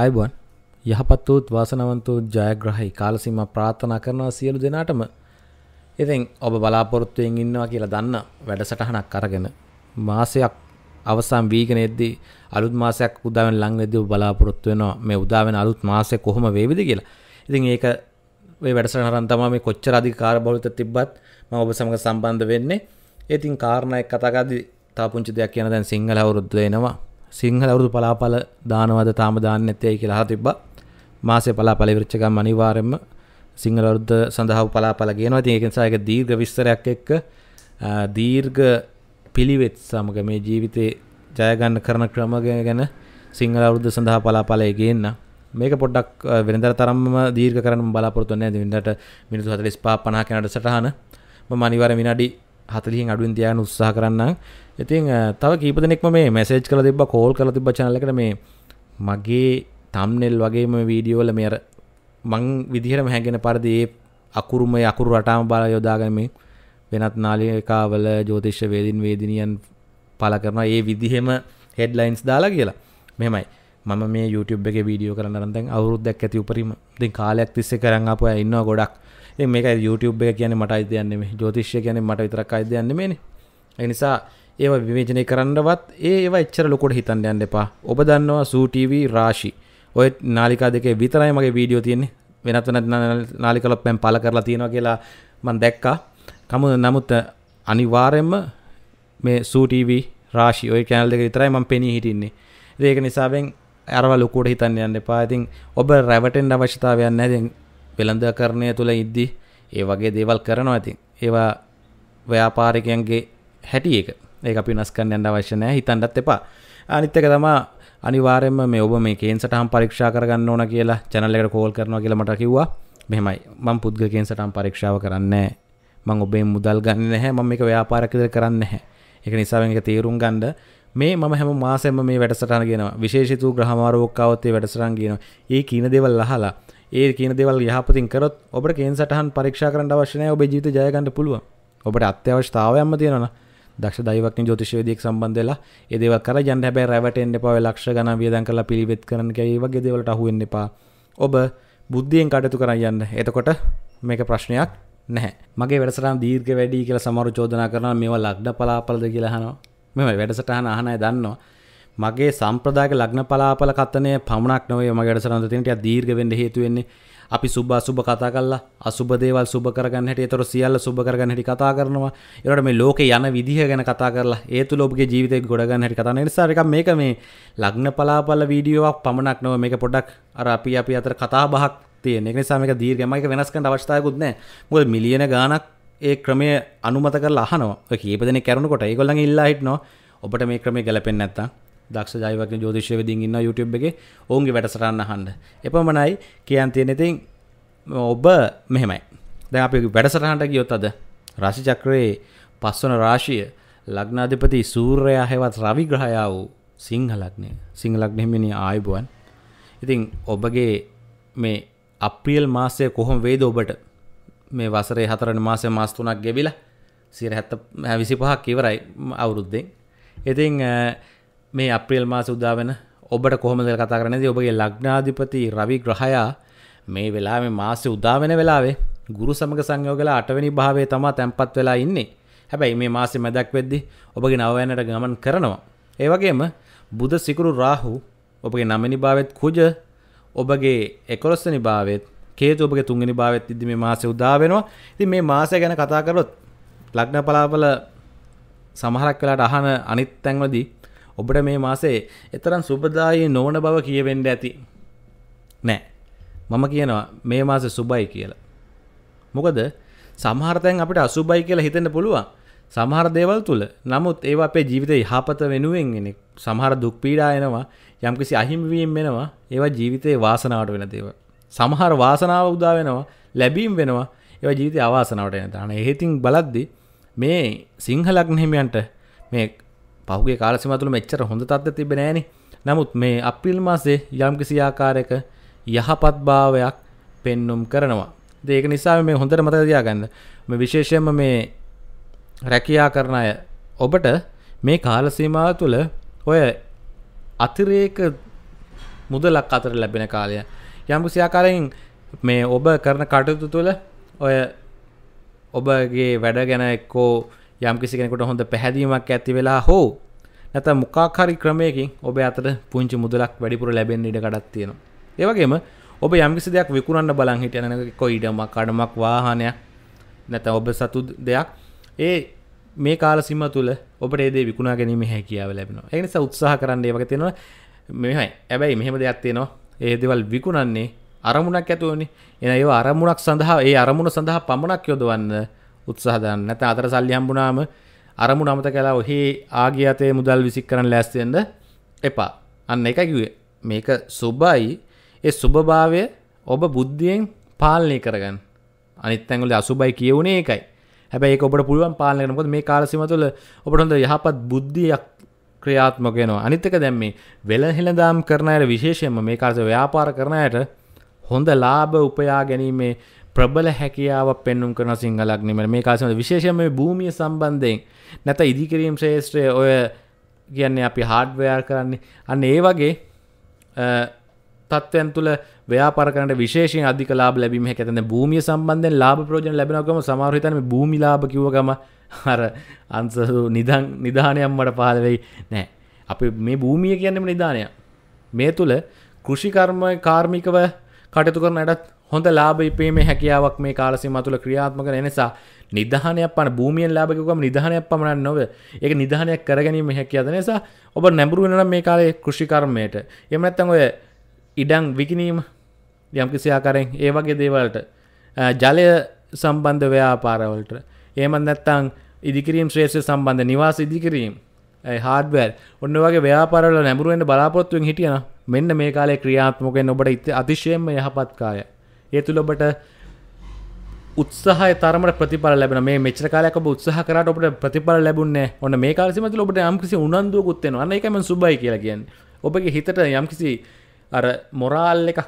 අයිබන් යහපත් වූත් වාසනවන්තු ජයග්‍රහයි කාලසීම ප්‍රාර්ථනා කරනවා සියලු දෙනාටම ඉතින් ඔබ බලාපොරොත්තුවෙන් ඉන්නවා කියලා දන්න වැඩසටහනක් අරගෙන මාසයක් අවසන් වීගෙන එද්දී අලුත් මාසයක් උදාවෙන් ලං වෙද්දී ඔබ බලාපොරොත්තු වෙනවා මේ උදාවෙන් අලුත් මාසය කොහොම වේවිද කියලා. ඉතින් ඒක ඔය වැඩසටහන අරන් තමයි මේ කොච්චර අධික කාර්යබහුලත තිබ්බත් මම ඔබ සමග සම්බන්ධ වෙන්නේ. ඉතින් කාරණා එක්ක කතා කරද්දී තා පුංචි දෙයක් කියන දැන් සිංහල අවුරුද්ද එනවා. සිංහල අවුරුදු පලාපල දානවද තාම දාන්න ඇත්තයි කියලා අහලා තිබ්බා. මාසේ පලාපල ඉවරච්ච ගමන් අනිවාර්යයෙන්ම සිංහල අවුරුද්ද සඳහා පලාපල කියනවා. ඉතින් ඒක නිසා ඒක දීර්ඝ විස්තරයක් එක්ක දීර්ඝ පිළිවෙත් සමග මේ ජීවිතේ ජය ගන්න කරන ක්‍රම ගැන සිංහල අවුරුද්ද සඳහා පලාපලයේ ගේන්න. මේක පොඩ්ඩක් වෙනදර තරම්ම දීර්ඝ කරන්න බලාපොරොත්තු වෙන්නේ නැහැ. වෙනදට මිනිත්තු 45 50 කෙනාට සටහන. මම අනිවාර්යෙන් විනාඩි 40න් අඩුවෙන් තියාගෙන උත්සාහ කරන්නම්. ඉතින් තව කීපදනෙක්ම මේ මැසේජ් කල තිබ කෝල් කල තිබ චනලකට මේ මගේ තම්නෙල් වගේම වීඩියෝල මෙර මං විදිහරම හැගෙන පරදි ඒ අකුරුම අකුරු රටාම බල යොදාගම වෙනත් නාලිකාවල ජෝතිශ්‍ය වේදින් වේදිනියන් පල කරන ඒ විදිහෙම හෙඩ්ලයින්ස් දාලා කියලා මෙමයි මම මේ YouTube එක වීඩියෝ කරන්න රන්තැන් අවුරුද්දක් ඇති උපරිම දෙ කාලයක් තිස්සේ කරන්න අප ඉන්න ගොඩක් මේක YouTube එක කියන මට අයිතියන්නේ මේ ජෝතිශ්‍ය කියන මට විතරක් අයිතියන්නේ මේ නිසා ඒව විවේචනය කරන්නවත් ඒව එච්චර ලොකොට හිතන්න යන්න එපා ඔබ දන්නවා සූටව රාශි ඔය නාලිකා දෙකේ විතරයි මගේ වීඩියෝ තියෙන්නේ වෙනත් වෙනත් නාලිකල පැම් පල කරලා තියෙනවා කියලා මන් දැක්කා කමු නමුත් අනිවාරෙන්ම මේ සූටව රාශි ඔය කැනල් දෙක විතරයි මම පෙනී හිටින්නේ ඒක නිසාවෙන් ඇරව ලොකුට හිතන්න යන්න එපා ඉතින් ඔබ රැවටෙන් අවශ්‍යතාවයන්න ඇතින් වෙළඳ කරණය තුළ ඉද්දි ඒ වගේ දේවල් කරනවා ඇතින් ඒවා ව්‍යාපාරිකයන්ගේ හැටි එක ඒ අපි නස්කන්න යන්න අවශ්‍යනය හිතන්ඩත් එපා අනිත්තක තමා අනිවාරෙන්ම මේ ඔබ මේ කේන් සටහම් පරීක්ෂා කරගන්න ඕන කියලා චැනල්ලකට කෝල් කරනවා කියලමට කිව්වා මෙහෙමයි මං පුද්ගකෙන් සටම් පරීක්ෂාව කරන්නේ මං ඔබේ මුදල් ගන්න නැහැ මම එක ව්‍යාපාරකිදර කරන්න හැ එක නිසාවෙන් එක තේරුම් ගණ්ඩ මේ ම හැම මාසෙම මේ වැඩසටන ගෙන විශේෂතු ග්‍රහමාරෝක්කාවත්තේ වැඩසරන් ගෙන ඒ කියන දෙවල් අහලා ඒ කියන දෙවල් යහපතින් කරොත් ඔබට කේන් සටහන් පරීක්ෂා කරන්න අවශ්‍යනය ඔබ ජීත ජයගන්න පුළුව ඔබට අත්‍යවශ්‍යාවයම තියෙනවා දක්ෂ දයිවක්න ජෝතිශවදයක් සම්බන්ධලා ඒදව කර ජන් හැබැ රැවටෙන් එපා ලක්ෂ ගන වියදන් කලා පිළිවෙත් කරන ඒවගේ දෙවලට අහුවෙන්න එපා ඔබ බුද්ධියෙන් කටයුතු කරන්න යන්න එතකොට මේක ප්‍රශ්නයක් නැහැ මගේ වැඩසටන් දීර්ග වැඩි කියලා සමරු චෝදනා කරන මේවා ලක්ඩ පලාපලද කියලහනවා මෙම වැඩසටහන අහනය දන්නවා මගේ සම්ප්‍රදාක ලග්න පලාපල කතනය පමණක් නොවේ මගේට සරන්ත තිනට දීර්ග වෙන්ඩ හේතුවෙන්නේ අපි සුබ අසුබ කතා කරලා අසුබ දේවල් සුබ කරගන්න හැටි ඒතර සියල්ල සුබ කරගන්න හැටි කතා කරනවා ඒකට මේ ලෝකේ යන විදිහ ගැන කතා කරලා ඒ තුල ඔබගේ ජීවිතය ගොඩ ගන්න හැටි කතා කරන නිසා එකක් මේක මේ ලග්න පලාපල වීඩියෝවක් පමණක් නෙවෙයි මේක පොඩ්ඩක් අර අපි අපි අතර කතා බහක් තියෙන ඒක නිසා මේක දීර්ඝයි මම ඒක වෙනස් කරන්න අවශ්‍යතාවයක්වත් නැහැ මොකද මිලියන ගාණක් ඒ ක්‍රමය අනුමත කරලා අහනවා ඔය කීප දෙනෙක් කරනකොට ඒගොල්ලන් ඉල්ලා හිටනවා ඔබට මේ ක්‍රමය ගැලපෙන්නේ නැත්තම් දක්ෂ ජයවක ජෝතිශය වෙදින් ඉන්න YouTube එක ඔවුන්ගේ වැඩසටන්න හන්ඩ එපමණයි කියන් තියෙනෙතින් ඔබ මෙහෙමයි දැ අපි වැඩසටහන්ට ගියොත් අද රශි චක්‍රයේ පස්වන රාශිය ලග්නාධිපති සූර්යයා හෙවත් රවිග්‍රහයා වූ සිංහලක්නය සිංහලක්නෙමිනි ආයුබුවන් ඉතිං ඔබගේ මේ අප්‍රියල් මාසය කොහොම වේද ඔබට මේ වසරේ හතරන මාසය මාස්තුනක් ගෙවිලා සිර හැත්ත විසි පහක් ඉවරයි අවුරුද්දෙන් ඉතිං මේ අප්‍රියල් මා සුදාවන ඔබට කොහොමද කතා කරනද ඔබගේ ලග්නාධිපති රවි ග්‍රහයා මේ වෙලා මේ මාසය උදාවෙන වෙලාවේ ගුරු සමග සංයෝගලා අටවැනි භාවය තමා තැන්පත් වෙලා ඉන්නේ හැබැයි මේ මාසෙ මැදක් වෙද්දි ඔබගේ නවයනට ගමන් කරනවා. ඒ වගේම බුද සිකුරු රාහු ඔබගේ නවවෙනි භාවෙත් කුජ ඔබගේ 11 වෙනි භාවෙත් කේතු ඔබගේ 3 වෙනි භාවෙත් ඉදි මේ මාසෙ උදා වෙනවා. ඉතින් මේ මාසය ගැන කතා කරලොත් ලග්න පලාවල සමහරක් වෙලාට අහන අනිත් තැන්වලදී ඔබට මේ මාසේ එතරම් සුබදායී නොවන බව කියවෙන්න ඇති. නෑ. මම කියනවා මේ මාසේ සුබයි කියලා. මොකද සමහර තැන් අපිට අසුබයි කියලා හිතෙන්න පුළුවන්. සමහර දේවල් තුල. නමුත් ඒවා අපේ ජීවිතේ යහපත වෙනුවෙන් එන සමහර දුක් පීඩා එනවා, යම්කිසි අහිමි වීම එනවා. ඒවා ජීවිතේ වාසනාවට වෙන දේවල්. සමහර වාසනාව උදා වෙනවා, ලැබීම් වෙනවා. ඒවා ජීවිතේ අවාසනාවට එන දාන. එහෙතින් බලද්දි මේ සිංහලග්න හිමියන්ට මේ පහුගේ කාලසිමතුළ මෙච්චර හොඳ තත්ත්ව තිබෙනෑන නමුත් මේ අපිල් මාසේ යම් කිසි ආකාරයක යහපත් භාවයක් පෙන්නුම් කරනවා ඒක නිසා මේ හොඳට මතදයා ගන්න මේ විශේෂයම මේ රැකයා කරන අය ඔබට මේ කාලසීමාව තුළ ඔය අතිරේක මුදලක් අතර ලැබෙන කාලය යම්කුසි ආකාරයෙන් මේ ඔබ කරන කටයුතු තුළ ඔය ඔබගේ වැඩ ගැන එක්කෝ යම් කිසි කෙනෙකුට හොඳ පැහැදීමක් ඇති වෙලා හෝ නැත මොකාකාරි ක්‍රමයකින් ඔබ අතර පුංචි මුදලක් වැඩිපුර ලැබෙන් ඉඩ කඩක් තියෙනවා. ඒවගේම ඔබ යම්කිසි දෙයක් විකුණන්න බලන් හිටියන කොයිඩමක් අඩමක් වාහනයක් නැත ඔබ සතු දෙයක් ඒ මේ කාල සිම තුළ ඔබට ඒදේ විකුණා ගැනීම හැකියාව ලැබෙනවා එනිස උත්සාහ කරන්න ඒවක තියෙනවා මෙමයි ඇබැයි මෙහෙම දෙයක් තියෙනවා ඒදෙවල් විකුණන්නේ අරමුණක් ඇතුවනි එන ඒ අරමුණක් සඳහා ඒ අරමුණ සඳහා පමණක් යොදවන්න උත්සාහදන්න නැත අතර සල්ලි හම්බුනාම අරමු නමත කලා ඔහේ ආගේ අතේ මුදල් විසික් කරන ලැස්තිෙන්ද එපා අන්න එක කිවේ මේක සුබයි ඒ සුභභාවය ඔබ බුද්ධියෙන් පාලනය කරගන්න අනිත්තැගල අසුබයි කියවුණේ එකයි හැබැයි ඔබට පුළුවන් පාලනකනකොත් මේ කාලසිම තුළ ඔබට හොඳ යහපත් බුද්ධියක් ක්‍රියාත්මකයනවා අනිත්තක දැම් මේ වෙල හෙළදාම් කරන අයට විශේෂයෙන්ම මේ කාලස ව්‍යාපාර කරනයට හොඳ ලාභ උපයා ගැනීමේ ප්‍රබල හැකියාව පෙන්නුම් කරන සිංහලක්නීමට මේ කාසම විශේෂම භූමිය සම්බන්ධයෙන් නැත ඉදිකිරීම් ශේෂත්‍රය ඔය කියන්නේ අපි හාඩ්වයාර් කරන්නේ අන්න ඒ වගේ තත්ත්වයන් තුළ ව්‍යාපරකට විශේෂ අධික ලාබ ලැබීම හැකතන භූමිය සම්බන්ධෙන් ලාබ ප්‍රෝජන ලැබෙනගම සමාරහිතන භූමිලාභ කිවගම හර අන්සසු නිදන් නිධානයම් මට පහලවෙයි නෑ අපි මේ භූමිය කියන්නෙම නිධානය මේ තුළ කෘෂිකර්ම කාර්මිකව කටයුතු කරන යටත් හොඳ ලාබ ඉපීමේ හැකියාවක් මේ කාලසිම තුළ ක්‍රියාත්මක නිසා නිධානයක් පන භූමියෙන් ලාබකකම නිධානයක් පමණක් නොව ඒක නිධානයක් කරගැනීම හැකියාද නිසා ඔබ නැඹුරු වෙනවා මේ කාලේ කෘෂිකර්මයට එහෙම නැත්නම් ඔය ඉඩම් විකිණීම යම්කිසි ආකාරයෙන් ඒ වගේ දේවල්ට ජලය සම්බන්ධ ව්‍යාපාරවලට එහෙම නැත්නම් ඉදිකිරීම් ශ්‍රේෂ්ඨ සම්බන්ධ නිවාස ඉදිකිරීම හාඩවල් ඔන්න වගේ ව්‍යාපාරවල නැඹුරු වෙන්න බලාපොරොත්තු වෙන හිටියනම් මෙන්න මේ කාලේ ක්‍රියාත්මක වෙන්න ඔබට අතිශයම යහපත් කායයි ඒ තුළ ඔබට උත්සාහ තරමට ප්‍රතිපල ලැබෙන මේ මෙචර කාලයක් ඔබ උත්සාහ කරාට ඔබට ප්‍රතිඵල ලැබුණේ ඔන්න මේ කාලෙසිම තුළ ඔබට යම්කිසි උනන්දුවකුත් වෙනවා අන්න ඒකම සුබයි කියලා කියන්නේ ඔබගේ හිතට යම්කිසි අර මොරාල් එකක්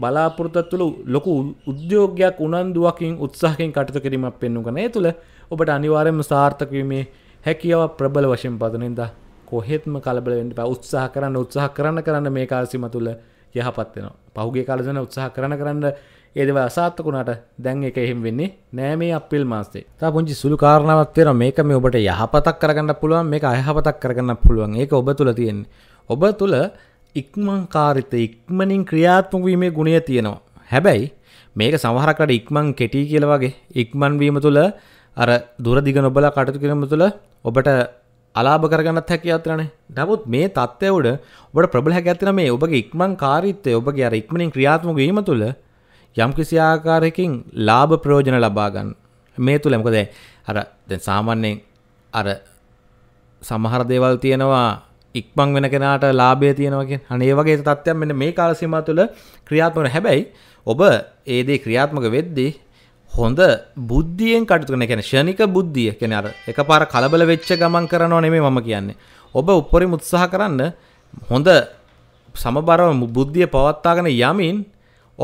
බලාපොරොත්තු තුළ ලොකු උද්‍යෝගයක් උනන්දුවකින් උත්සාහකින් කටයුතු කිරීමක් පෙන්වු කරන. ඒ තුළ ඔබට අනිවාර්යයෙන්ම සාර්ථක වීමේ හැකියාව ප්‍රබල වශයෙන් පදනින්දා කොහෙත්ම කලබල වෙන්න එපා. උත්සාහ කරන්න උත්සාහ කරන්න කරන්න මේ කාලසීම තුළ යහපත්වෙනවා පහුගේ කාලදන උත්සාහ කරන කරන්න ඒදව අසාත්තකුණට දැන් එක එහෙම වෙන්නේ නෑ මේ අපිල් මාස්සේ තා පුංචි සුළු කාරණාවත්වේර මේක මේ ඔබට යහපතක් කරගන්න පුළුවන් මේ අයහපතක් කරගන්න පුළුවන් ඒක ඔබ තුළ තියෙන් ඔබ තුළ ඉක්මංකාරිත ඉක්මනින් ක්‍රියාත්මකවීමේ ගුණය තියෙනවා හැබැයි මේක සමහරකට ඉක්මං කෙටී කියලවගේ ඉක්මන්වීම තුළ අර දුරදිග නොබල කටතු කිරීම තුළ ඔබට අලාභ කරගන්නත් හැකියාත්‍රනේ නමුත් මේ තත්ත්වය උඩ ඔබට ප්‍රබල හැකියාත්‍රන මේ ඔබගේ ඉක්මන් කාරීත්වය ඔබගේ අර ඉක්මනින් ක්‍රියාත්මක වීම තුළ යම්කිසි ආකාරයකින් ලාභ ප්‍රයෝජන ලබා ගන්න මේ තුළ මොකද අර දැන් සාමාන්‍යයෙන් අර සමහර දේවල් තියෙනවා ඉක්මන් වෙන කෙනාට ලාභය තියෙනවා කියන අනේ වගේ තත්ත්වයක් මෙන්න මේ කාල සීමාව තුළ ක්‍රියාත්මක හැබැයි ඔබ ඒ දේ ක්‍රියාත්මක වෙද්දී හොඳ බුද්ධියෙන් කටතුන කැන ෂණික බුද්ධිය කෙන අර එක පාර කලබල වෙච්ච ගමන් කරනවා නෙමේ මම කියන්නේ ඔබ උපරි මුත්සාහ කරන්න හොඳ සමබරව බුද්ධිය පවත්තාගෙන යමින්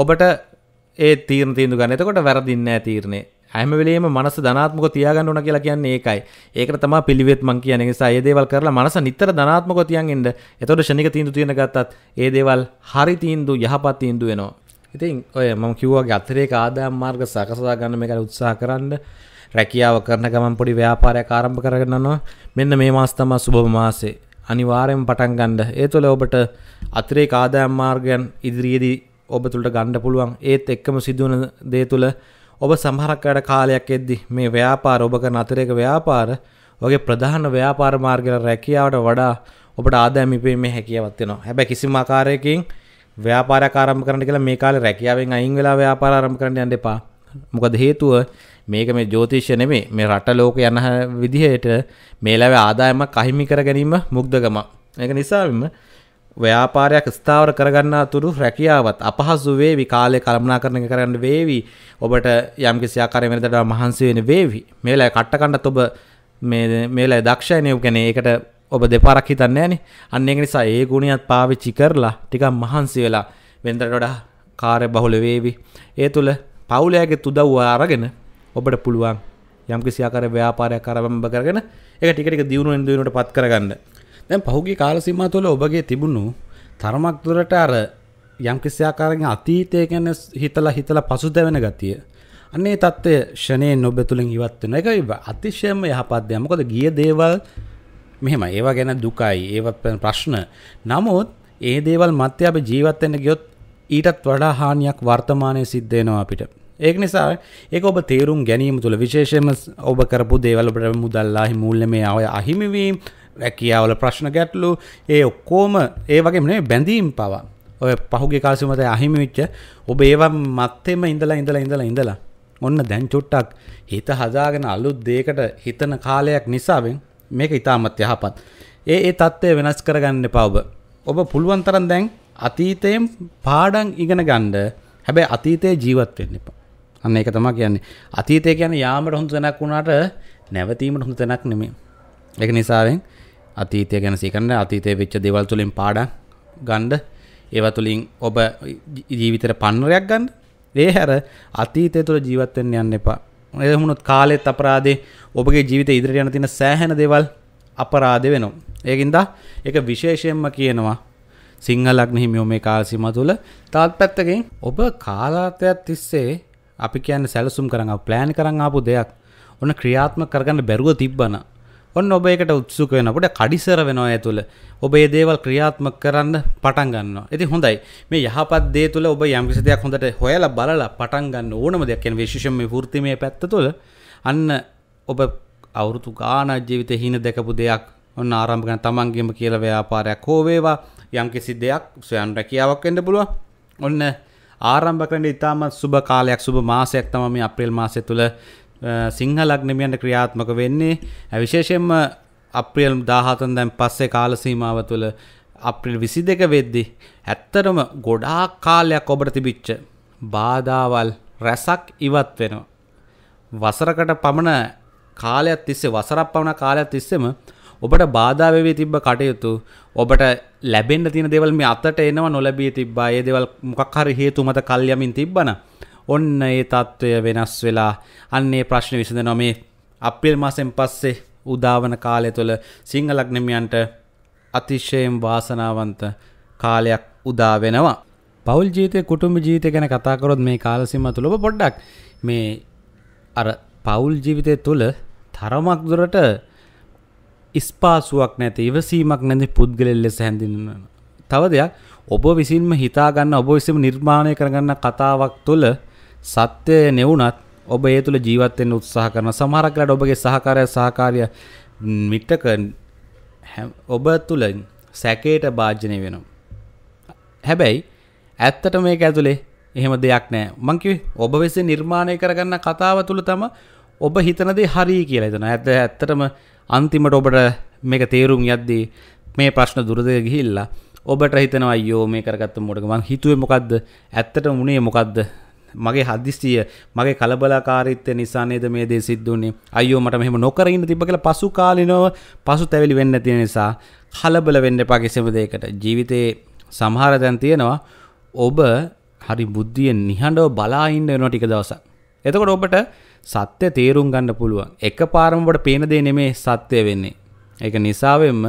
ඔබට ඒ තීරණ තීන්දු ගන්න එතකොට වැරදින්නේ නැහැ තීරණේ හැම වෙලේම මනස ධනාත්මකව තියාගන්න ඕන කියලා කියන්නේ ඒකයි. ඒකට තමයි පිළිවෙත් මං කියන්නේ. ඒ නිසා මේ දේවල් කරලා මනස නිතර ධනාත්මකව තියන් ඉන්න. එතකොට ෂණික තීන්දුව తీන ගත්තත් ඒ දේවල් හරි තීන්දුව යහපත් තීන්දුව වෙනවා. ඉතින් ඔය මම කිව්වා ගතරේ ආදායම් මාර්ග සකසලා ගන්න මේකට උත්සාහ කරන්න රැකියාව කරන ගමන් පොඩි ව්‍යාපාරයක් ආරම්භ කරගෙන යනවා මෙන්න මේ මාස තමයි සුබ මාසෙ අනිවාර්යෙන් පටන් ගන්න ඒ තුළ ඔබට අතිරේක ආදායම් මාර්ගයන් ඉදිරියේදී ඔබ තුළට ගන්න පුළුවන් ඒත් එක්කම සිදුවන දේ තුළ ඔබ සමහරක් අඩ කාලයක් එද්දි මේ ව්‍යාපාර ඔබ කරන අතිරේක ව්‍යාපාර වගේ ප්‍රධාන ව්‍යාපාර මාර්ගල රැකියාවට වඩා ඔබට ආදායම් ඉපීමේ හැකියාවක් තියෙනවා හැබැයි කිසිම ආකාරයකින් ව්‍යාපාරයක් ආරම්භ කරන්න කියලා මේ කාලේ රැකියාවෙන් අයින් වෙලා ව්‍යාපාර ආරම්භ කරන්න යන්න එපා. මොකද හේතුව මේක මේ ජෝතිෂ්‍ය නෙමෙයි මේ රට ලෝක යන විදිහට මේ ලැබ ආදායමක් අහිමි කර ගැනීම මුග්ධකම. ඒක නිසාම ව්‍යාපාරයක් ස්ථාවර කරගන්නා තුරු රැකියාවත් අපහසු වේවි කාලය කළමනාකරණය කරන්න වේවි ඔබට යම් කිසි ආකාරයෙන් වෙනදට මහන්සි වෙන වේවි මේලයි කට්ටකණ්ඩත් ඔබ මේ මේලයි දක්ෂයනේ ඔබ කියන්නේ ඒකට ඔබ දෙපාරක් හිතන්න ෑනේ අන්න එක නිසා ඒ ගුණියත් පාවිච්චි කරලා ටිකක් මහන්සි වෙලා වෙන්දට වඩා කාරය බහුල වේවි ඒ තුළ පවුලයාගේ තුදව්ව අරගෙන ඔබට පුළුවන් යම් කිසියාකර ව්‍යාපාරයක් කරවම්බ කරගෙන එක ටිකටික දියුණුවෙන් දියුණුවට පත් කරගන්න දැන් පහුගේ කාල සීමා තුළ ඔබගේ තිබුණු තරමක් දුරට අර යම් කිසියාකාරයෙන් අතීතය ගැන හිතලා හිතලා පසුතැවෙන ගතිය අන්නේ තත්ත්වය ෂණයෙන් ඔබ තුළින් ඉවත් වෙන එක අතිශයම යහපත් දෙයක්. මොකද ගිය දේවල් මෙහෙම ඒවා ගැන දුකයි ඒවත් ප්‍රශ්න නමුත් ඒ දේවල් මත්‍ය අප ජීවත්වෙන්න ගියොත් ඊටත් වඩා හානියක් වර්තමානය සිද්ධයනවා අපිට ඒක නිසා ඒක ඔබ තේරුම් ගැනීම තුළ විශේෂයම ඔබ කරපු දේවල්බට මුදල්ලාහි මුල්ල මේ අය අහිමිවීම් රැකියාවල ප්‍රශ්න ගැටලු ඒ ඔක්කෝම ඒ වගේ මේ බැඳීම් පවා ඔය පහුගේ කාසිමත අහිමිවිච්ච ඔබ ඒවා මත්තෙම ඉඳලා ඉඳලා ඉඳලා ඉඳලා ඔන්න දැන් චුට්ටක් හිත හදාගෙන අලුත් දේකට හිතන කාලයක් නිසාවෙන් මේක ඉතාමත් යහපත්. ඒ ඒ තත්ත්වය වෙනස් කරගන්න එපා ඔබ. ඔබ පුළුවන් තරම් දැන් අතීතයෙන් පාඩම් ඉගෙන ගන්න. හැබැයි අතීතයේ ජීවත් වෙන්න එපා. අන්න ඒක තමයි කියන්නේ. අතීතය කියන්නේ යාමට හොඳ තැනක් වුණාට නැවතීමට හොඳ තැනක් නෙමෙයි. ඒක නිසාවෙන් අතීතය ගැන සීකන්න අතීතයේ වෙච්ච දේවල් තුලින් පාඩම් ගන්න. ඒවා තුලින් ඔබ ජීවිතේට පන්නරයක් ගන්න. ඒ හැර අතීතය තුළ ජීවත් වෙන්න යන්න එපා. එහමුණොත් කාලෙත් අපරාදේ ඔබගේ ජීවිත ඉදිරිට යන තින සෑහැන දෙවල් අපරාධ වෙනවා. ඒකින්දා එක විශේෂයෙන්ම කියනවා සිංහලක්නහිමියෝ මේ කාල්සිම තුළ තාත් පැත්තකින් ඔබ කාලාතයක් තිස්සේ අපි කියන්න සැලසුම් කරඟ ප්ලෑන් කරං ආපු දෙයක් ඔන්න ක්‍රියාත්ම කරගන්න බැරුව තිබ්බන ඔන්න ඔබ එකට උත්සුක වෙනකොට කඩිසර වෙනවා ඇතුළ ඔබ ඒ දේවල් ක්‍රියාත්මක කරන්න පටන් ගන්නවා. ඉතින් හොඳයි. මේ යහපත් දේ තුළ ඔබ යම්කිසි දෙයක් හොඳට හොයලා බලලා පටන් ගන්න ඕනම දෙයක් කියන්නේ විශේෂයෙන් මේ වෘත්තිමය පැත්ත තුළ අන්න ඔබ අවුරුදු ගානක් ජීවිතේ හිණ දැකපු දෙයක් ඔන්න ආරම්භ කරන තමන්ගේම කියලා ව්‍යාපාරයක් හෝ වේවා යම්කිසි දෙයක් සොයන් රැකියාවක් වෙන්න පුළුවන්. ඔන්න ආරම්භ කරන ඉතාමත් සුබ කාලයක් සුබ මාසයක් තමයි මේ අප්‍රේල් මාසය තුළ සිංහලක්නමියන්ට ක්‍රියාත්මක වෙන්නේ ඇවිශේෂයෙන්ම අප්‍රියල් දාහතන් දැන් පස්සේ කාලසීමාව තුළ අප්‍රිල් විසි දෙක වෙද්දි. ඇත්තරම ගොඩා කාලයක් ඔබට තිබිච්ච. බාධාවල් රැසක් ඉවත් වෙනවා. වසරකට පමණ කාලයක් තිස්සේ වසරක් පමණ කාලයක් තිස්සෙම ඔබට බාධාවවී තිබ්බ කටයුතු ඔබට ලැබෙන්න්න තින දෙවල් මේ අතට එනවා නොලැබී තිබ්බා ඒ දෙවල් මොකක් හරි හේතු මත කල්යමින් තිබ්බන ඔන්න ඒ තත්ත්වය වෙනස් වෙලා අන්නේ ප්‍රශ්න විසඳ නොමේ අපිල් මසෙන් පස්සේ උදාවන කාලය තුළ සිංහලක්නමියන්ට අතිශයෙන් වාසනාවන්ත කාලයක් උදා වෙනවා. පවල් ජීතය කුටුම්ඹ ජීතය ගැන කතාකරොත් මේ කාලසිම තුළබ පොඩ්ඩක් මේ අර පවුල් ජීවිතය තුළ තරමක් දුරට ඉස්පාසුවක් නැති ඉවසීමක් නැති පුද්ගලෙල් ලෙස හැඳින්න. තව දෙයක් ඔබ විසින්ම හිතාගන්න ඔබ විසිම නිර්මාණය කරගන්න කතාවක් තුළ සත්‍ය නෙවුනත් ඔබ ඒ තුළ ජීවත්වෙන් උත්සාහ කරන සමහරක්ලට ඔබගේ සහකාරය සහකාරය මිට්ටක ඔබ තුළ සැකේට භාජනය වෙනවා. හැබැයි ඇත්තට මේක ඇතුලේ එහෙම දෙයක් නෑ මංකිවේ ඔබ වෙසේ නිර්මාණය කරගන්න කතාව තුළ තම ඔබ හිතනදේ හරි කියලා හිතන ඇත ඇත්තටම අන්තිමට ඔබට මේක තේරුම් යද්දී මේ ප්‍රශ්න දුරද ගිහිල්ලා ඔබට හිතනවා අයියෝ මේ කරගත්ත මොටක මං හිතුවේ මොකද්ද ඇත්තට උනේ මොකද්ද මගේ හදිස්සිය මගේ කලබලාකාරීත්වය නිසා නේද මේ දේ සිද්ධ වුනේ අයියෝ මට මෙහෙම නොකර ඉන්න තිබ්බ කියලා පසුකාලීනව පසුතැවිලි වෙන්න තියෙන නිසා කලබල වෙන්න එපා කිසිම දෙයකට ජීවිතේ සමහර දැන් තියෙනවා ඔබ හරි බුද්ධියෙන් නිහඬව බලා ඉන්න වෙනවා ටික දවසක් එතකොට ඔබට සත්‍ය තේරුම් ගන්න පුළුවන් එක පාරම ඔබට පේන දේ නෙමේ සත්‍ය වෙන්නේ ඒක නිසාවෙන්ම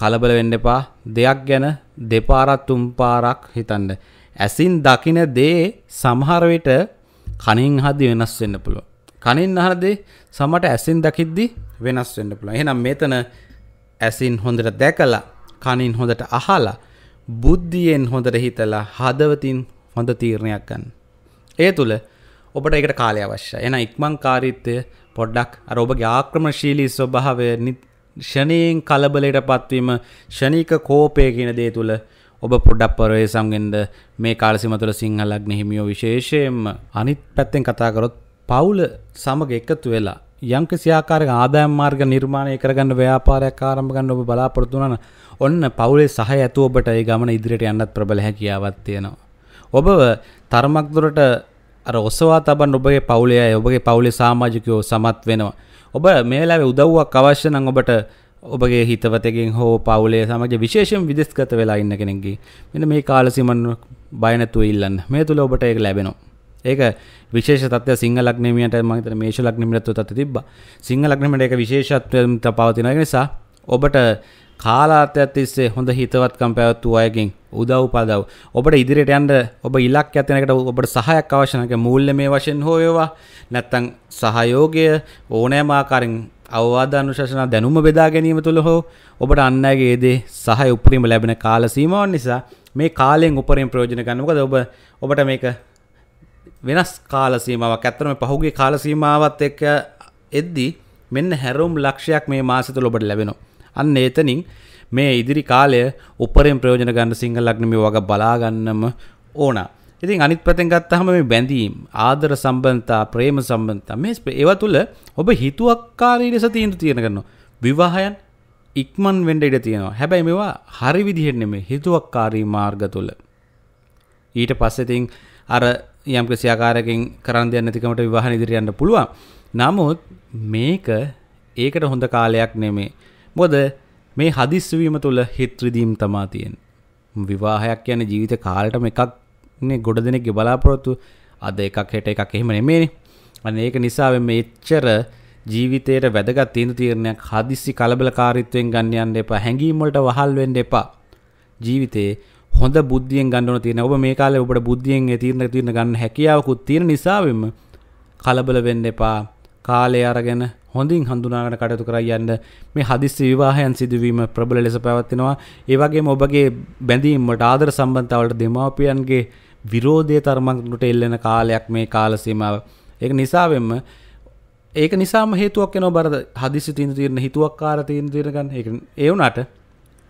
කලබල වෙන්න එපා දෙයක් ගැන දෙපාරක් තුන් පාරක් හිතන්න ඇසින් දකින දේ සමහර විට කනින් හදි වෙනස් වෙන්න පුළුවන්. කනින් අහන දේ සමහරට ඇසින් දකිද්දි වෙනස් වෙන්න පුළුවන්. එහෙනම් මෙතන ඇසින් හොඳට දැකලා කනින් හොඳට අහලා බුද්ධියෙන් හොඳට හිතලා හදවතින් හොඳ තීරණයක් ගන්න. ඒ තුළ ඔබට ඒකට කාලය අවශ්‍යයි. එහෙනම් ඉක්මන්කාරීත්වය පොඩ්ඩක් අර ඔබගේ ආක්‍රමණශීලී ස්වභාවය ෂණීන් කලබලයට පත්වීම ෂණීක කෝපය කියන දේ තුළ ඔබ පොඩ්ඩක් පරවේසම්ගෙන්ද මේ කාලසිම තුළ සිංහලක් නෙහිමියෝ විශේෂයෙන්ම අනිත් පැත්තෙන් කතාකරොත් පවුල සමග එකතු වෙලා යම් කිසියාකාරක ආදායම් මාර්ග නිර්මාණය කරගන්න ව්‍යාපාරයක් ආරම්භ ගන්න ඔබ බලාපොරොත්තු වන ඔන්න පවුලේ සහය ඇතුව ඔබට ඒ ගමන ඉදිරියට යන්නත් ප්‍රබල හැකියාවක් තියෙනවා. ඔබව තරමක් දුරට අර ඔසවා තබන්න ඔබගේ පවුලේ අය ඔබගේ පවුලේ සමාජිකයෝ සමත් වෙනවා. ඔබ මේ වෙලාවේ උදව්වක් අවශ්‍ය නම් ඔබට ඔබගේ හිතවතගෙන් හෝ පවුලේ සමග විශේෂෙන් විදෙස්ගත වෙලා ඉන්න කෙනෙක්ගේ මෙන්න මේ කාලසිමන් බයනැතුව ඉල්ලන්න මේ තුළ ඔබට ඒක ලැබෙනවා. ඒක විශේෂ තත්ය සිංහලක් නමියට මත මේෂ ලක්නමිටත්ව තත් තිබ සිංහලක්නමට එක විශේෂත්වත පවතින නිසා ඔබට කාලාතයක් තිස්සේ හොඳ හිතවත්කම් පැවත්තු අයකින් උදව් පදව් ඔබට ඉදිරියට යන්ට ඔබ ඉලක් ඇතිනකට ඔබට සහයක් අවශනක මුල්ල මේ වශයෙන් හෝයවා නැත්තං සහයෝගය ඕනෑමාකාරින් අවවාධ අනුශසනා දැනුම බෙදා ගැනීම තුළ හෝ ඔබට අන්නගේ ඒදේ සහ උපරිම ලැබෙන කාල සීමාවන් නිසා මේ කාලයෙන් උපරින් ප්‍රයෝජන ගන්නකද ඔබ ඔබට මේක වෙනස් කාල සීමාවක් ඇත්තරම පහුගේ කාල සීමාවත් එක්ක එද්දී මෙන්න හැරුම් ලක්ෂයක් මේ මාසතුල ඔබට ලැබෙනවා. අන්න එතනින් මේ ඉදිරි කාලය උපරින් ප්‍රයෝජන ගන්න සිංහල ලග්නමේ වගේ බලාගන්නම ඕනා. ඉතින් අනිත් පැතෙන් ගත්තහම මේ බැඳීම් ආදර සම්බන්ධතා ප්‍රේම සම්බන්ධතා මේ ඒවා තුළ ඔබ හිතුවක්කාරී ලෙස තීන්දුව තියෙන කරනවා විවාහයන් ඉක්මන් වෙන්ඩ ඉඩ තියෙනවා හැබැයි මෙවා හරි විදිහෙන්නෙම හිතුවක්කාරී මාර්ග තුළ ඊට පස්සෙතින් අර යම් ක්‍රසියාකාරකින් කරන් දෙයන්න තිකමට විවාහ ඉදිරියන්න පුළුවන් නමුත් මේක ඒකට හොඳ කාලයක් නෙමේ මොද මේ හදිස්වීම තුළ හිත්‍රදීම් තමා තියෙන් විවාහයක් යන ජීවිත කාලටම එකක් එකක්නේ ගොඩ දෙනෙක්ගේ බලාපොරොත්තු අද එකක් හෙට එකක් එහෙම නෙමේනේ අන්න ඒක නිසා මේ එච්චර ජීවිතයට වැදගත් තීන්දුව තීරණයක් හදිස්සි කලබලකාරීත්වයෙන් ගන්න යන්න එපා. හැඟීම් වලට වහල් වෙන්න එපා. ජීවිතේ හොඳ බුද්ධියෙන් ගන්න ඕන තියෙන. ඔබ මේ කාලේ ඔබට බුද්ධියෙන් ඒ තීරණ තීරණ ගන්න හැකියාවකුත් තියෙන නිසාවෙම කලබල වෙන්න එපා. කාලය අරගෙන හොඳින් හඳුනාගෙන කටයුතු කර යන්න මේ හදිස්සි විවාහයන් සිදුවීම ප්‍රබල ලෙස පැවැත්වෙනවා. ඒ වගේම ඔබගේ බැඳීම් වලට ආදර සම්බන්ධතාවලට දෙමාපියන්ගේ විරෝධය තරමකට එල්ලෙන කාලයක් මේ කාල සීමාව. ඒක නිසාවෙන්ම ඒක නිසාම හේතුවක් වෙනවා බරද හදිසි තීන්දුව తీරන හිතුවක්කාර තීන්දුව తీරන ගන්න. ඒක ඒ වුණාට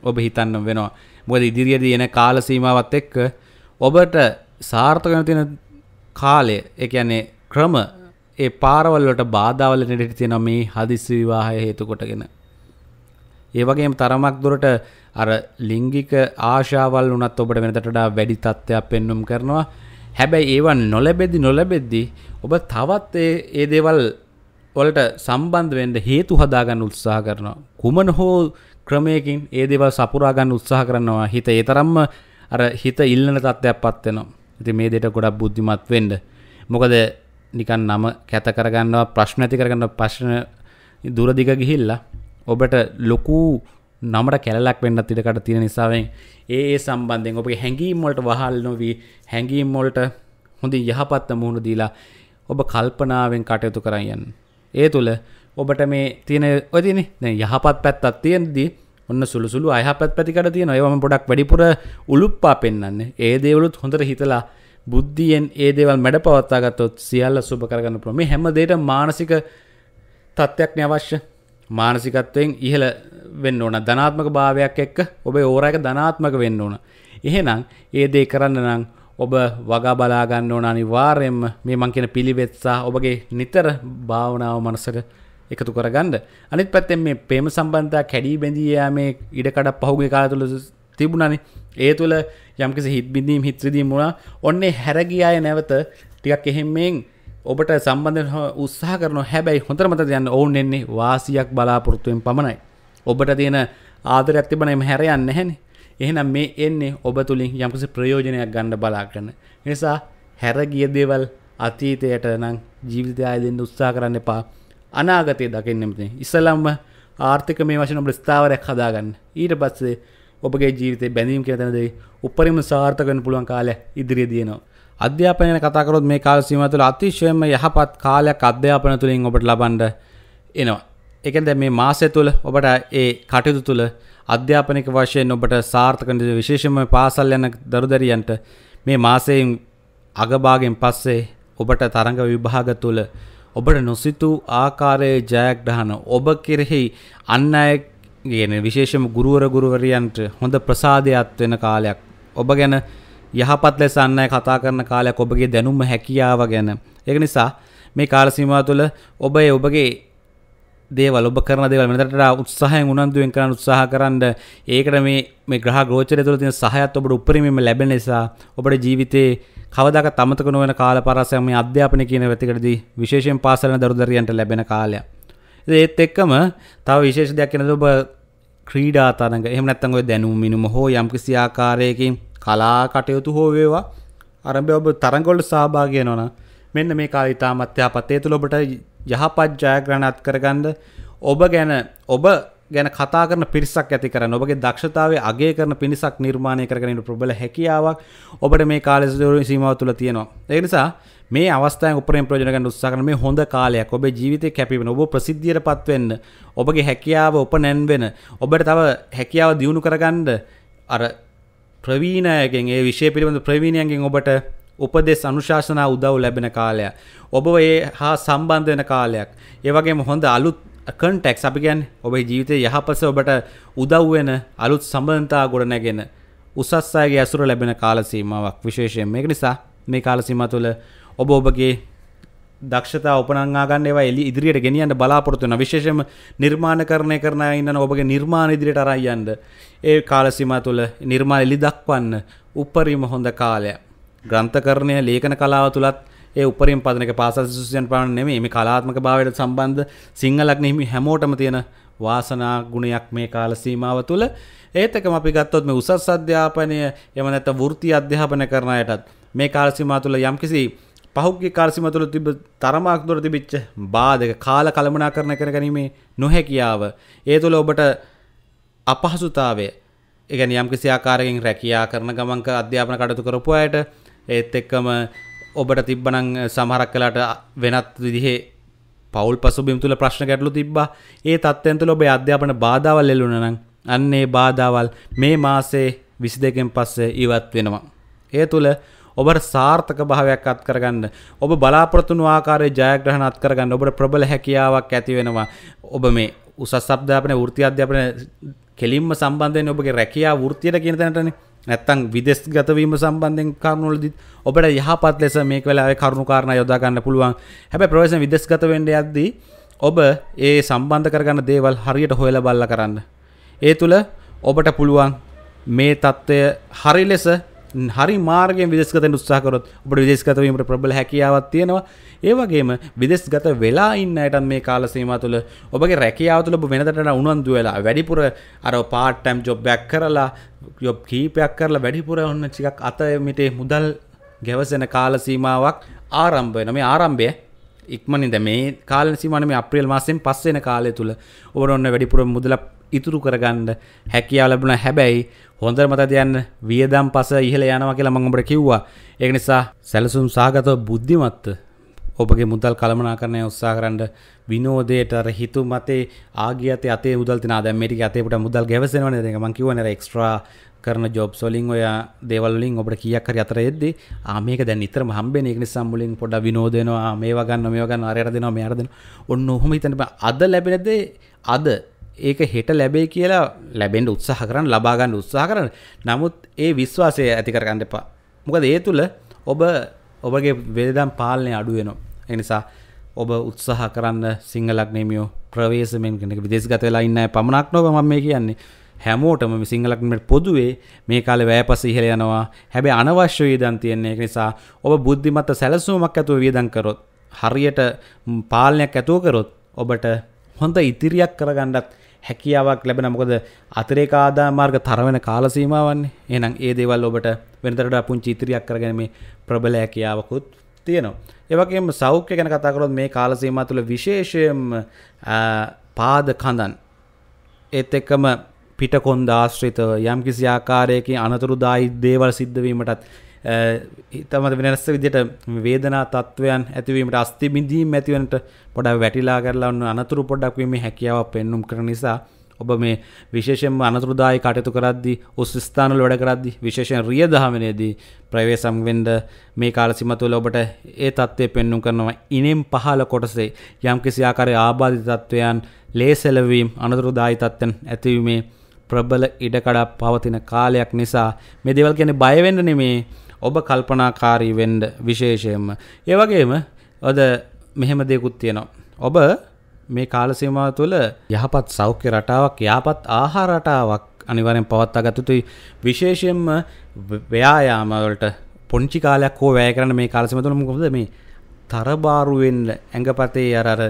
ඔබ හිතන්න වෙනවා. මොකද ඉදිරියේදී එන කාල සීමාවත් එක්ක ඔබට සාර්ථක වෙන තියෙන කාලය, ඒ කියන්නේ ක්‍රම ඒ පාරවල් වලට බාධා වලට ඉඳී තියෙනවා මේ හදිසි විවාහය හේතු කොටගෙන. ඒවගේම තරමක් දුරට අර ලිංගික ආශාවල් වනත් ඔබට වෙනතටඩා වැඩි තත්ත්වයක් පෙන්නුම් කරනවා හැබැයි ඒවන් නොලැබෙද්දි නොලැබෙද්දි ඔබ තවත් ඒ දේවල් වලට සම්බන්ධවෙන්ට හේතු හදාගන්න උත්සාහ කරනවා. කුමන හෝ ක්‍රමයකින් ඒ දේවල් සපුරාගන්න උත්සාහ කරනවා හිත ඒ තරම්ම අර හිත ඉල්ලන තත්ත්වයක් පත්වෙනවා. ඉති මේ දෙට ගොඩක් බුද්ධිමත් වෙන්ඩ. මොකද නිකන් නම කැත කරගන්නවා ප්‍රශ්න ඇති කරගන්න ප්‍රශ්න දුරදිග ගිහිල්ලා ඔබට ලොකු නමට කැලක් වෙන්න තිටකට තියෙන නිසාවෙන් ඒ සම්බන්ධයෙන් ඔබගේ හැඟීම්මොලට වහල් නොවී හැඟීම්මොලට හොඳ යහපත්ත මුහුණ දීලා ඔබ කල්පනාවෙන් කටයුතු කරයන්. ඒ තුළ ඔබට මේ තියෙන ඔතින යහපත් පැත්තත් තියෙන්දී ඔන්න සුළුසුළු අයහපත් පැතිකට තියෙන ඒවම පොඩක් වැඩිපුර උළුප්පා පෙන්න්න ඒ දේවලුත් හොඳට හිතලා බුද්ධියෙන් ඒ දේවල් මැඩ පවත්තාගත්තොත් සියල්ල සුභ කරගන්න ප්‍රම හැමදේට මානසික තත්ත්යක් අවශ්‍ය මානසිකත්වයෙන් ඉහළ වෙන්න ඕන ධනාත්මක භාවයක් එක්ක ඔබේ ඕරයක ධනාත්මක වෙන්න ඕන. එහෙනම් ඒ දේ කරන්න නම් ඔබ වගා බලා ගන්න ඕන අනිවාර්යෙන්ම මේ මං කියන පිළිවෙත් සහ ඔබගේ නිතර භාවනාව මනසට එකතු කරගන්න. අනිත් පැත්තෙන් මේ ප්‍රේම සම්බන්ධතා කැඩී බැඳී යාමේ ඉඩකඩ පහුගිය කාල තුල තිබුණානේ. ඒ තුල යම්කිසි හිත් බිඳීම් හිත් රිදීම් වුණා. ඔන්නේ හැරගිය අය නැවත ටිකක් එහෙම්මෙන් ඔබට සම්බන්ධ උත්සාහ කරන හැබැයි හොඳ මත යන්න ඔවුන් එන්නේ වාසියක් බලාපොරොත්තුවෙන් පමණයි. ඔබට තියෙන ආදරයක් තිබන එම හැර යන්න හැනේ. එහෙනම් මේ එන්නේ ඔබ තුළින් යම්කිසි ප්‍රයෝජනයක් ගන්න බලාගන්න. නිසා හැරගිය දේවල් අතීතයට නම් ජීවිතය අයදෙන් උත්සා කරන්න එපා අනාගතය දකින්නමති ඉස්සලම්ම ආර්ථික මේ වශන ඔබ ස්ථාවරයක් හදාගන්න ඊට පස්සේ ඔබගේ ජීවිතය බැඳීම් කියතනදේ උපරිම සාර්ථකන පුළුවන් කාලය ඉදිරිය දියනවා අධ්‍යාපනය කතාකරොත් මේ කාල සීම තුළ අතිශයම යහපත් කාලයක් අධ්‍යාපන තුළින් ඔබට ලබන්ඩ එනවා. එකද මේ මාසය තුළ ඔබට ඒ කටයුතු තුළ අධ්‍යාපනික වශයෙන් ඔබට සාර්ථකනට විශේෂම පාසල් යන දරුදරියන්ට මේ මාසයෙන් අගභාගෙන් පස්සේ ඔබට තරඟ විභාග තුළ ඔබට නොසිතූ ආකාරයේ ජයග්‍රහණ ඔබ කෙරෙහි අන් අය ගෙන විශේෂම ගුරුවර ගුරුවරියන්ට හොඳ ප්‍රසාදයක් වෙන කාලයක් ඔබ ගැන යහපත් ලෙස අන්නය කතා කරන කාලයක් ඔබගේ දැනුම හැකියාව ගැන. ඒක නිසා මේ කාලසීමා තුළ ඔබ ඔබගේ දේවල් ඔබ කරන දේවල් මෙතට උත්සාහයෙන් උනන්දුවෙන් කරන්න උත්සාහ කරන්න ඒකට මේ මේ ග්‍රහ ගෝචරය තුළ තියෙන සහයත් ඔබට උපරිමයෙන්ම ලැබෙන නිසා ඔබට ජීවිතේ කවදාකවත් අමතක නොවන කාල පරාසය මේ අධ්‍යාපනය කියන වැතිකටදී විශේෂයෙන් පාසලන දරුදරියන්ට ලැබෙන කාලය. ඒත් එක්කම තව විශේෂ දෙයක් කියන ඔබ ක්‍රීඩා තරඟ එහෙම නැත්නම් ඔය දැනුම් මිනුම හෝ යම්කිසි ආකාරයකින් කලා කටයුතු හෝ වේවා අරඹ ඔබ තරගොල්ඩ සහභාගයනොන මෙන්න මේ කාල ඉතා මත්‍යාපත්තේ තුළ ඔබට යහපත් ජයග්‍රණත් කරගන්ද ඔබ ගැන ඔබ ගැන කතා කරන පිරිසක් ඇති කරන ඔබගේ දක්ෂතාවේ අගේ කරන පිරිසක් නිර්මාණය කරගනට ප්‍රබල හැකියාවක් ඔබට මේ කාලෙසදරු සීමාව තුළ තියෙනවා. එනිසා මේ අවස්ථාව උපරෙන් ප්‍රජනගන්න උත්සාහන මේ හොඳ කාලයක් ඔබ ජීවිතය කැපිවෙන ඔබ ප්‍රසිද්ධියට පත්වෙන්න ඔබගේ හැකියාව උප නැන්වෙන ඔබට තව හැකියාව දියුණු කරගන්න අර ප්‍රවීණයගෙන් ඒ විශය පිළිබඳ ප්‍රවීණයන්ගෙන් ඔබට උපදෙස් අනුශාසනා උදව් ලැබෙන කාලය. ඔබ ඒ හා සම්බන්ධ වෙන කාලයක්. ඒවගේ හොඳ අලුත් කන්ටෙක්ස් අපි ගැන් ඔබේ ජීවිතය යහපස ඔබට උදව්වෙන අලුත් සම්බන්ධතා ගොඩනැගෙන උසස් අයගේ ඇසුර ලැබෙන කාලසීමාවක් විශේෂයෙන් මේක නිසා මේ කාලසීම තුළ ඔබ ඔබගේ දක්ෂතා උපනංගාගන්න ඒවා එලි ඉදිරියට ගෙනියන්න බලාපොරොත්තු වෙනවා විශේෂයෙන්ම නිර්මාණකරණය කරන අය ඉන්නන ඔබගේ නිර්මාණ ඉදිරියට අරන් යන්න ඒ කාල සීමා තුළ නිර්මාණ එලි දක්වන්න උපරිම හොඳ කාලය ග්‍රන්ථකරණය ලේඛන කලාව තුලත් ඒ උපරිම පදනක පාසල් සිසුන් පාන නෙමෙයි මේ කලාත්මක භාවයට සම්බන්ධ සිංහලක් නෙමෙයි හැමෝටම තියෙන වාසනා ගුණයක් මේ කාල සීමාව තුළ ඒත් එකම අපි ගත්තොත් මේ උසස් අධ්‍යාපනය එම නැත්නම් වෘත්ති අධ්‍යාපනය කරන අයටත් මේ කාල සීමාව තුළ යම්කිසි පහුගේ කාර්සිම තුළ තිබ තරමක් දුර තිබිච්ච බාධක කාල කළමනා කරන කර ගැනීමේ නොහැකියාව ඒ තුළ ඔබට අපහසුතාවය ඒගැන යම්කිසි ආකාරයෙන් රැකයා කරන ගමන්ක අධ්‍යාපන කටතු කරපු අයට ඒත් එක්කම ඔබට තිබ්බනං සමහරක් කලාට වෙනත් විදිහේ පවල් පසුබිම් තුළ ප්‍රශ්න ගැටලු තිබ්බා ඒ තත්ත්වයන් තුළ ඔබේ අධ්‍යාපන බාධාවල් එල්ලුණනම් අන්නේ බාධාවල් මේ මාසේ විසි දෙකෙන් පස්සේ ඉවත් වෙනවා. ඒ තුළ ඔබට සාර්ථක භාවයක් අත් කරගන්න ඔබ බලාපොරොත්තුණු ආකාරයේ ජයග්‍රහණ අත් කරගන්න ඔබට ප්‍රබල හැකියාවක් ඇති වෙනවා ඔබ මේ උසස් අධ්‍යාපන වෘත්ති අධ්‍යාපන කෙලින්ම සම්බන්ධ වෙන්නේ ඔබගේ රැකියාව වෘත්තියට කියන තැනටනේ නැත්තම් විදෙස් ගතවීම සම්බන්ධයෙන් කරුණවලදී ඔබට යහපත් ලෙස මේක වෙලාවේ කරුණු කාරණා යොදා ගන්න පුළුවන් හැබැයි ප්‍රවේශන විදෙස් ගත වෙන්න යද්දී ඔබ ඒ සම්බන්ධ කරගන්න දේවල් හරියට හොයලා බලලා කරන්න ඒ තුළ ඔබට පුළුවන් මේ தত্ত্বය හරි ලෙස හරි මාර්ගෙන් විදෙස්ගතෙන් උත්සාහකරොත් ඔබට විදෙස්ගතවීමට ප්‍රබල හැකියාවක් තියෙනවා ඒ වගේම විදෙස්ගත වෙලා ඉන්න අයට මේ කාල සීමාව තුළ ඔබගේ රැකියාව තුළ ඔබ වෙනදට උනන්දු වෙලා වැඩිපුර අර පාර්ට් ටයිම් ජොබ් එකක් කරලා ජොබ් කීපයක් කරලා වැඩිපුර ඔන්න ටිකක් අත මිටේ මුදල් ගැවසෙන කාල සීමාවක් ආරම්භ වෙන මේ ආරම්භය ඉක්මනින්ද මේ කාල සීමාව මේ අප්‍රේල් මාසයෙන් පස්වෙන කාලය තුල ඔබට ඔන්න වැඩිපුර මුදලක් ඉතුරු කරගන්න හැකියාව ලැබුණ හැබැයි හොඳර මත තියන්න වියදම් පස ඉහළ යනවා කියලා මංගඹට කිව්වා ඒක නිසා සැලසුම් සාගතව බුද්ධිමත්ව ඔබගේ මුදල් කළමනාකරණය උත්සාහ කරන්න විනෝදයට අර හිතු මතේ ආගියත අතේ මුදල් තියනවා දැන් මේක අතේට මුදල් ගැවසෙනවනේ දැන් මං කිව්වනේ අර එක්ස්ට්‍රා කරන ජොබ් සොලින් ඔය දේවල්ලින් ඔබට කියක් හරි අතර එද්දි මේක දැන් නිතරම හම්බෙන එක නිසා මුලින් පොඩ විනෝදනවා මේවා ගන්න මේවා ගන්න අරයට දෙනවා මෙයාට දෙනවා ඔන්න ඔහොම හිතන්න අද ලැබෙන දේ අද ඒක හෙට ලැබේ කියලා ලැබෙන්ට උත්සාහ කරන්න ලබාගන්න උත්සාහ කරන්න නමුත් ඒ විශ්වාසය ඇතිකරගන්න එපා මොකද ඒ තුළ ඔබ ඔබගේ වෙදදම් පාලනය අඩුවෙනවා එනිසා ඔබ උත්සාහ කරන්න සිංහලක් නේමියෝ ප්‍රවේශමෙන් කෙනෙක විදේශගත වෙලා ඉන්න පමණක් නොව මම මේ කියන්නේ හැමෝටම සිංහලක්මට පොදුවේ මේ කාලේ වැෑපස ඉහල යනවා හැබැ අනවශ්‍ය වියදන් තියන්නේ නිසා ඔබ බුද්ධිමත්ත සැලසුමක් ඇතුව වියදන් කරොත් හරියට පාලනයක් ඇතුව කරොත් ඔබට හොඳ ඉතිරියක් කරගණ්ඩත් හැකියාවක් ලැබෙන මොකද අතිරේක ආදා මාර්ග තරවෙන කාල සීමාවන්නේ. එහෙනම් ඒ දේවල් ඔබට වෙනතරට පුංචි ඉතිරියක් කරගෙන මේ ප්‍රබල හැකියාවකුත් තියෙනවා. ඒ වගේම සෞඛ්‍ය ගැන කතා කරොත් මේ කාල සීමාව තුළ විශේෂයෙන්ම පාද කඳන් ඒත් එක්කම පිටකොන්ද ආශ්‍රිතව යම්කිසි ආකාරයකින් අනතුරුදායී දේවල් සිද්ධ වීමටත් හිතමත වෙනස්ස විදිට වේදනා තත්ත්වයන් ඇතිවීමට අස්ති බිඳීම ඇතිවනට පොඩ වැටිලා කරලාන්න අනතුරු පොඩක්වීම හැකියාව පෙන්නුම් කර නිසා ඔබ මේ විශේෂෙන් අනතුරදායි කටයුතු කරද්දි උස් ස්ථානල වැඩ කරද්දි විශේෂෙන් රිය දහමනේදී ප්‍රවේ සංවෙන්ඩ මේ කාල සිමතුල ඔබට ඒ තත්ත්වය පෙන්නුම් කරනවා ඉනෙම් පහල කොටසේ යම් කිසි ආකාරය ආබාධි තත්ත්වයන් ලේසැලවීම් අනතුරුදායි තත්ත්වයන් ඇතිවීමේ ප්‍රබල ඉඩකඩක් පවතින කාලයක් නිසා මේ දෙවල් කියන්නේ බයවෙන්න නෙමේ ඔබ කල්පනාකාරී වෙන්ඩ විශේෂයෙන්ම. ඒවගේම ඔද මෙහෙම දෙකුත් තියෙනවා. ඔබ මේ කාලසීමා තුළ යහපත් සෞඛ්‍ය රටාවක් යාපත් ආහා රටාවක් අනිවරෙන් පවත්තා ගතතුයි විශේෂයෙන්ම ව්‍යයායාමවලට පොංචි කාලයක් හෝ වැය කරන මේ කාලසිම තුළ මුකොද මේ තරබාරු වෙන්න ඇඟපතේ අර අර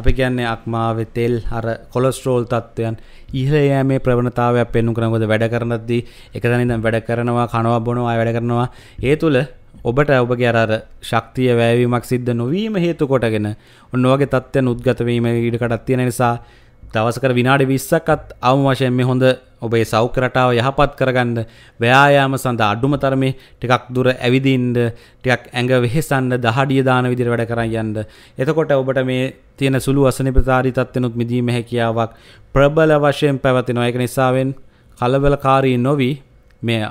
අපි කියන්නේ අක්මාවේ තෙල් අර කොලෙස්ටරෝල් තත්ත්වයන් ඉහළ යෑමේ ප්‍රවණතාවයක් පෙන්වන කරනකොට වැඩ කරනදී එක තැන ඉඳන් වැඩ කරනවා කනවා බොනවා වැඩ කරනවා ඒ තුල ඔබට ඔබගේ අර අර ශක්තිය වැයවීමක් සිද්ධ නොවීම හේතු කොටගෙන ඔන්න ඔයගේ තත්ත්වයන් උද්ගත වීම ඊඩකටක් තියෙන නිසා දවසකර විනාඩි විස්සක්කත් අවම වශයෙන් මේ හොඳ ඔබේ සෞඛ්‍ය රටාව යහපත් කරගන්න ව්‍යායාම සඳහා අඩුම තරමේ ටිකක් දුර ඇවිදින්න ටිකක් ඇඟ වෙහෙසන්න දහඩිය දාන විදිහට වැඩ කරන් යන්න. එතකොට ඔබට මේ තියෙන සුළු අසනීපතාරී තත්ත්වෙනුත් මිදීමේ හැකියාවක් ප්‍රබල වශයෙන් පැවතිනවා. ඒක නිසාවෙන් කලබලකාරී නොවි මේ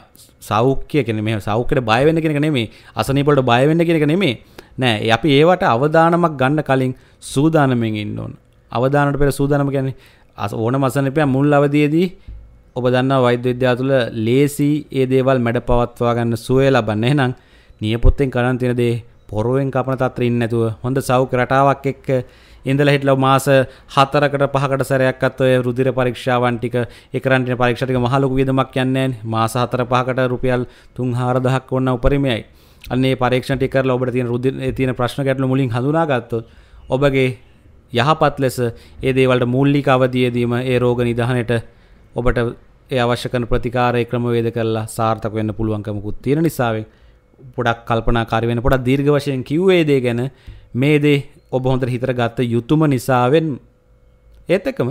සෞඛ්‍ය කියන්නේ මේ සෞඛ්‍යයට බය වෙන්න කියන එක නෙමෙයි. අසනීප වලට බය වෙන්න කියන එක නෙමෙයි. නෑ, අපි ඒවට අවධානමක් ගන්න කලින් සූදානමින් ඉන්න ඕන. අවධානට පෙර සූදානම ගැන අස ඕන මසනපය මුල් අවදයේදී ඔබ දන්න වෛද්‍ය විද්‍යා තුළ ලේසි ඒ දේවල් මැඩ පවත්වා ගන්න සුවය ලබන්න එහෙනම් නියපොත්තෙන් කරන් තියෙන දේ පොරුවෙන් කපන තත්ත්වෙ ඉන්නේ නැතුව හොඳ සෞඛ්‍ය රටාවක් එක්ක ඉඳලා හිටලා මාස 4කට 5කට සැරයක්වත් ඔය රුධිර පරීක්ෂාවන් ටික ඒ කරන්න තියෙන පරීක්ෂා ටික මහ ලොකු වියදමක් යන්නේ නැහැ මාස 4 5කට රුපියල් 3-4000ක් වන්න උපරිමයයි අන්න මේ පරීක්ෂණ ටික කරලා ඔබට තියෙන රුධිර තියෙන ප්‍රශ්න ගැටලු මුලින් හඳුනාගත්තොත් ඔබගේ යහපත් ලෙස ඒ දේවල්ට මුල්ලික අවදියදීම ඒ රෝග නිදහනට ඔබට ඒ අවශ්‍යකන ප්‍රතිකාරය ක්‍රමවේද කරලා සාර්ථක වෙන්න පුළුවන්කමකුත් තියෙන නිසාවෙන් පොඩක් කල්පනා කාරවෙන පොඩක් දීර්ඝ වශයෙන් කිව්වේදේ ගැන මේ දේ ඔබ හොඳට හිතර ගත්ත යුතුම නිසාවෙන් ඒත් එකම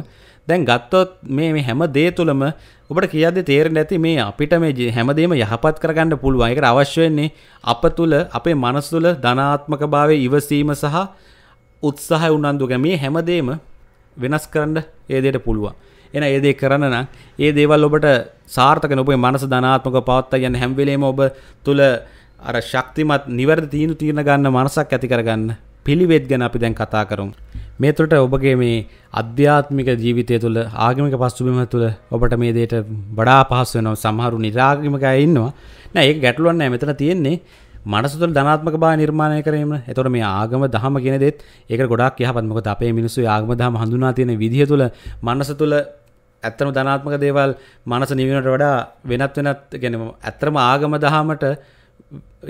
දැන් ගත්තොත් මේ හැම දේ තුළම ඔබට කියද තේරෙන ඇති මේ අපිට මේ හැමදේම යහපත් කරගන්න පුළුවන් එකට අවශ්‍ය වෙන්නේ අප තුල අපේ මනස තුල ධනාත්මක භාවයේ ඉවසීම සහ උත්සාහ උනන්දු ගැමේ හැමදේම වෙනස් කරන්න ඒදයට පුළුවන් එන ඒදේ කරන්න නම් ඒ දේවල් ඔබට සාර්ථක නොබේ මනස ධනාත්මක පවත්තා යන්න හැම්වෙලේම ඔබ තුළ අර ශක්තිමත් නිවැරදි තීනු තීරණ ගන්න මනසක් ඇති කරගන්න පිළිවෙත් ගැන අපි දැන් කතා කරමු. මේ තුළට ඔබගේ මේ අධ්‍යාත්මික ජීවිතය තුළ ආගමික පසුබිම තුළ ඔබට මේ දෙයට වඩා පහසු වෙනවා. සමහරු නිරාගමිකයෝ ඉන්නවා. නෑ ඒක ගැටලුවක් නෑ. මෙතන තියෙන්නේ මනසතුල ධනාත්මක බව නිර්මාණය කිරීම. එතකොට මේ ආගම දහම කියන දෙත් ඒක ගොඩක් යහපත්. මොකද අපේ මිනිස්සු ආගම දහම හඳුනා තියෙන විදිහ තුල මනස තුල ඇත්තම ධනාත්මක දේවල් මනස නිවීමට වඩා වෙනත් වෙනත් කියන්නේ ඇත්තම ආගම දහමට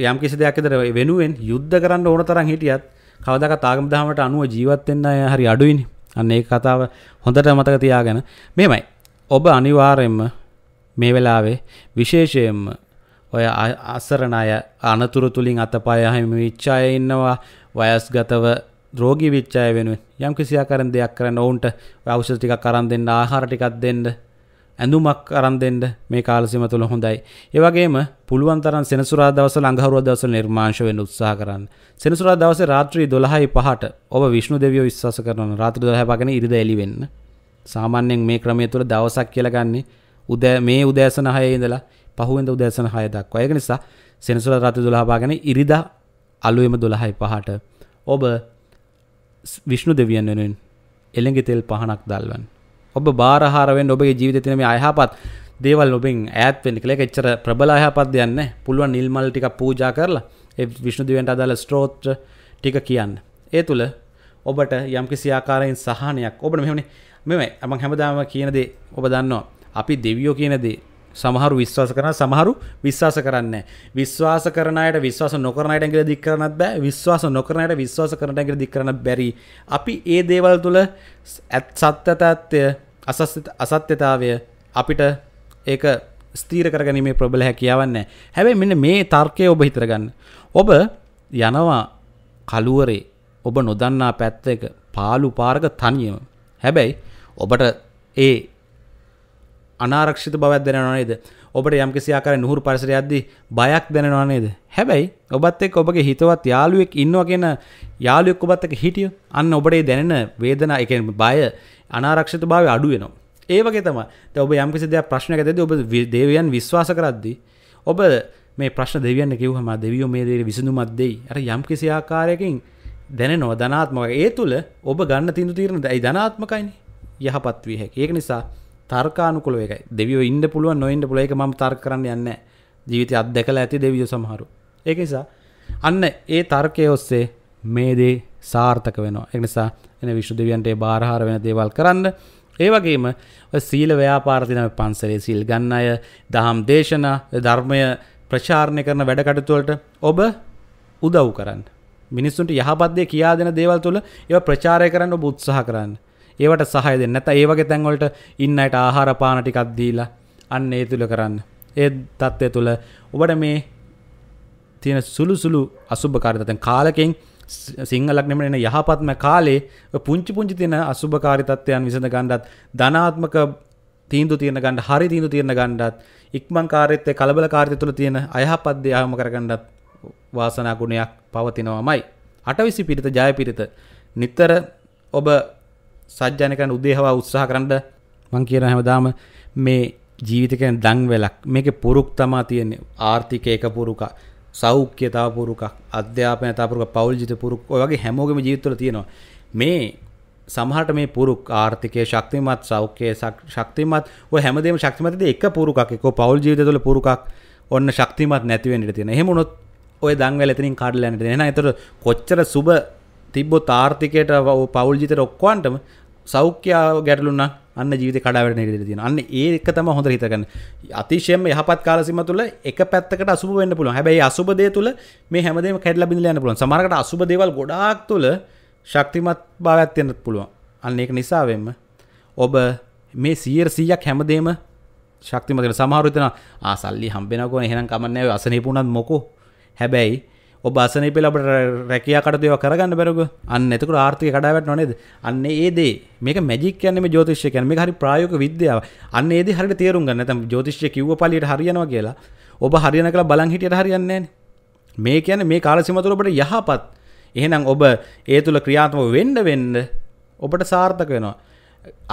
යම් කිසි දෙයක් ඉදර වෙනුවෙන් යුද්ධ කරන්න ඕන තරම් හිටියත් කවදාකවත් ආගම දහමට අනුව ජීවත් වෙන්න අය හරි අඩුයිනේ. අන්න ඒ කතාව හොඳට මතක තියාගෙන. මෙහෙමයි. ඔබ අනිවාර්යයෙන්ම මේ වෙලාවේ විශේෂයෙන්ම ඔය අසරණ අය අනතුරු තුලින් අතපය හැම විච්ච අය ඉන්නවා වයස්ගතව රෝගී විච්ච අය වෙනුවෙන් යම් කිසි ආකාරයෙන් දෙයක් කරන්න ඔවුන්ට ඖෂධ ටිකක් අරන් දෙන්න ආහාර ටිකක් දෙන්න ඇඳුමක් අරන් දෙන්න මේ කාලසීම තුළ හොඳයි. ඒ වගේම පුළුවන් තරම් සෙනසුරාදා දවස්වල අඟහරුවා දවස්වල නිර්මාංශ වෙන්න උත්සාහ කරන්න. සෙනසුරාදා දවසේ රාත්‍රී 12:05ට ඔබ විෂ්ණු දෙවියෝ විශ්වාස කරනවා. රාත්‍රී 12:05 ගැන ඉරිදා එළි වෙන්න. සාමාන්‍යයෙන් මේ ක්‍රමය තුළ දවසක් කියලා ගන්නේ උදෑ මේ උදෑසන 6 ඉඳලා පහුවෙන්ද උදෑසන හය දක්වා ඒක නිසා සෙනසුර රාත්‍රී 12 පාගන ඉරිදා අලුයම 12යි පහට ඔබ විෂ්ණු දෙවියන් වෙනුවෙන් එළඟ තෙල් පහනක් දල්වන් ඔබ බාරහාරවෙන් ඔබගේ ජීවිත තිනම අයහපත් දේවල් ඔබෙන් ඇත් වෙන කළ එච්චර ප්‍රබල අයහපත් දෙයන්න පුළුවන් නිල්මල් ටික පූජා කරලා ඒ විෂ්ණු දෙවියන්ට අදාළ ස්ත්‍රෝත්‍ර ටික කියන්න ඒ තුළ ඔබට යම්කිසි ආකාරයෙන් සහනයක් ඔබට මෙහනේ මෙම ඇම හැමදාම කියනදේ ඔබ දන්නවා අපි දෙවියෝ කියනදේ සමහරු විශ්වාස කරන සමහරු විශ්වාස කරන්න විශ්වාස කරනයට විශ්වාස නොකරනයට ඇගල දික් කරනත් බෑ විශ්වාස නොකරනයට විශ්වාස කරනට ඇගල දික් කරන බැරි අපි ඒ දේවල් තුළ ඇත් සත්‍යතත්වය අසත්‍යතාවය අපිට ඒක ස්තීර කරගනීමේ ප්‍රබල හැකියාවන්න හැබැයි මෙන්න මේ තර්කය ඔබ හිතරගන්න ඔබ යනවා කලුවරේ ඔබ නොදන්නා පැත්ත එක පාලු පාරක තනියම හැබැයි ඔබට ඒ අනාරක්ෂිත බවක් දැනවා නේද ඔබට යම්කිසි ආකාරයෙන් නුහුරු පරිසරයක්දී බයක් දැනෙනවා නේද හැබැයි ඔබත් එක්ක ඔබගේ හිතවත් යාළුවෙක් ඉන්නවා කියන යාළුවෙක් ඔබත් එක්ක හිටියොත් අන්න ඔබට ඒ දැනෙන වේදනාව ඒ කියන්නේ බය අනාරක්ෂිත භාවය අඩු වෙනවා ඒ වගේ තමයි දැන් ඔබ යම්කිසි දෙයක් ප්‍රශ්නයක් ඇද්දී ඔබ දෙවියන් විශ්වාස කරද්දී ඔබ මේ ප්‍රශ්න දෙවියන්න කිව්වම දෙවියෝ මේ දේ විසඳුමක් දෙයි අර යම්කිසි ආකාරයකින් දැනෙනවා ධනාත්මක ඒ තුළ ඔබ ගන්න තින්දු තීරණ දැයි ධනාත්මකයිනි යහපත් විය හැකි ඒක නිසා තර්කානුකොල එකයි දෙවියෝ ඉන්න පුළුවන් නොයින්ට පුල එක ම තර්ක කරන්න යන්න ජීවිත අත්දැකලා ඇති දෙවියෝ සමහරු ඒක නිසා අන්න ඒ තර්කය ඔස්සේ මේ දේ සාර්ථක වෙනවා එනිසා එන විශ්ු දෙවියන්ටේ බාරහාර වෙන දේවල් කරන්න ඒවගේම සීල ව්‍යාපාරතින පන්සරේ සිල් ගන්න අය දහම් දේශනා ධර්මය ප්‍රචාරණය කරන වැඩකටතුවලට ඔබ උදව් කරන්න. මිනිස්සුන්ට යහපත්දේ කියා දෙන දේවල් තුළ ඒ ප්‍රචාරය කරන්න ඔබ උත්සාහ කරන්න ඒවට සහය දෙන්න නැත ඒ වගේ තැන්වලට ඉන්න අයට ආහාර පාන ටිකක් දීලා අන්න ඒ තුල කරන්න. ඒ தත්ත්වය තුල ඔබට මේ තියෙන සුළු සුළු අසුභකාරීතෙන් කාලකෙන් සිංහලක් නෙමෙයි එන යහපත්ම කාලේ පුංචි පුංචි තියෙන අසුභකාරීතත්වයන් විසඳ ගන්නත් ධනාත්මක තීන්දුව තියෙන ගන්න හරි තීන්දුව තියෙන ගන්නත් ඉක්මන් කාර්යයත් කලබලකාරීත්වය තුල තියෙන අයහපත් දේ ආවම කරගන්නත් වාසනා ගුණයක් පවතිනවාමයි. අටවිසි පිරිත ජය පිරිත නිතර ඔබ සජ්ජන කරන්න උදේහවා උත්සාහ කරන්න මං කියන හැමදාම මේ ජීවිතකෙන් දං වෙලක් මේක පුරුක් තමා තියෙන්නේ ආර්ථික එක පුරුක සෞඛ්‍යතාව පුරුකක් අධ්‍යාපන තාපුරුක පවුල් ජිත පුරුක් ඔය වගේ හැමෝගෙම ජීවිතවල තියෙනවා මේ සමහට මේ පුරුක් ආර්ථිකය ශක්තිමත් සෞඛ්‍යය ශක්තිමත් ඔය හැමදේම ශක්තිමත් එක පුරුකක් එක පවුල් ජීවිතවල පුරුකක් ඔන්න ශක්තිමත් නැති වෙන්න තියෙන. එහෙම වුණොත් ඔය දන්වැල් එතනින් කඩලා යන්න දෙන. එහෙනම් ඒතර කොච්චර සුබ තිබ්බොත් ආර්ථිකයට පවුල් ජීවිතේ ඔක්කොන්ටම සෞඛ්‍යාව ගැටලුන්න අන්න ජීවිත කඩාවට නිරදිර තියෙන අන්න ඒක තම හොඳ හිතගන්න අතිශයම යහපත් කාලසිම තුළ එක පැත්තකට අසුබ වෙන්න පුළුවන් හැබැයි අසුබදේ තුළ මේ හැමදේම කැඩලා බිඳලා යන්න පුළුවන් සමහරකට අසුබ දේවල් ගොඩාක් තුළ ශක්තිමත් භාවයක් තියෙන්න පුළුවන් අන්න ඒක නිසා වෙන්න ඔබ මේ 100ක් හැමදේම ශක්තිමත් වෙන සමහරු හිතනවා ආ සල්ලි හම්බෙනකොට එහෙනම් කමන්නේ නැහැ අසනීප වුණත් මොකෝ හැබැයි ඔබ අසනී පෙළ අපට රැකයා කටදව කරගන්න බැරග අන්න එතක ආර්ථික කඩාවට නොනේද අන්න ඒදේ මේක මැජික් යන්නම ජෝතිශ්‍ය කැනම හරි ප්‍රායෝක විද්‍යාව අන්න ඒද හරි තේරුම් ගන්න තම ජෝතිශ්‍ය කිව්ව පලියට හරියනවා කියලා ඔබ හරියන කළ බලන් හිටියට හරියන්නේ මේ කියන මේ කාලසිමතුරට යහපත් එහෙනම් ඔබ ඒ තුළ ක්‍රියාත්ම වෙන්ඩ වෙන්න ඔබට සාර්ථක වෙනවා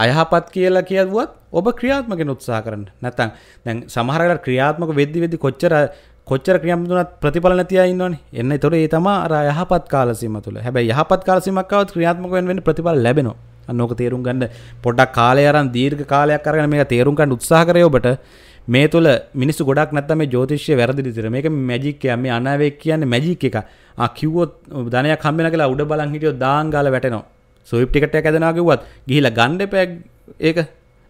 අයහපත් කියලා කියවුවත් ඔබ ක්‍රියාත්මක උත්සා කරන්න නැතන් දැන් සමහරකට ක්‍රියාත්මක වෙද්දි වෙදි කොච්චර කොච්චර ක්‍රියම්තුනත් ප්‍රතිඵල නැතිය ඉන්නවනේ එන්න එතකොට ඒ තමයි අර යහපත් කාලසීම තුළ හැබැයි යහපත් කාලසීමක් આવත් ක්‍රියාත්මක වෙන්න වෙන්න ප්‍රතිඵල ලැබෙනවා අන්න ඕක තේරුම් ගන්න පොඩ්ඩක් කාලය අරන් දීර්ඝ කාලයක් අරගෙන මේක තේරුම් ගන්න උත්සාහ කරේ ඔබට මේ තුළ මිනිස්සු ගොඩක් නැත්තම මේ ජෝතිෂ්‍ය වැරදි විදිහට මේක මැජික් එකක් මේ අනාවේ කියන්නේ මැජික් එකක් ආ කිව්වොත් ධනයක් හම්බෙන කියලා උඩ බලන් හිටියොත් දාන් ගාලා වැටෙනවා ස්විප් ටිකට් එකක් ඇදනවා කිව්වත් ගිහිල්ලා ගන්න එපා ඒක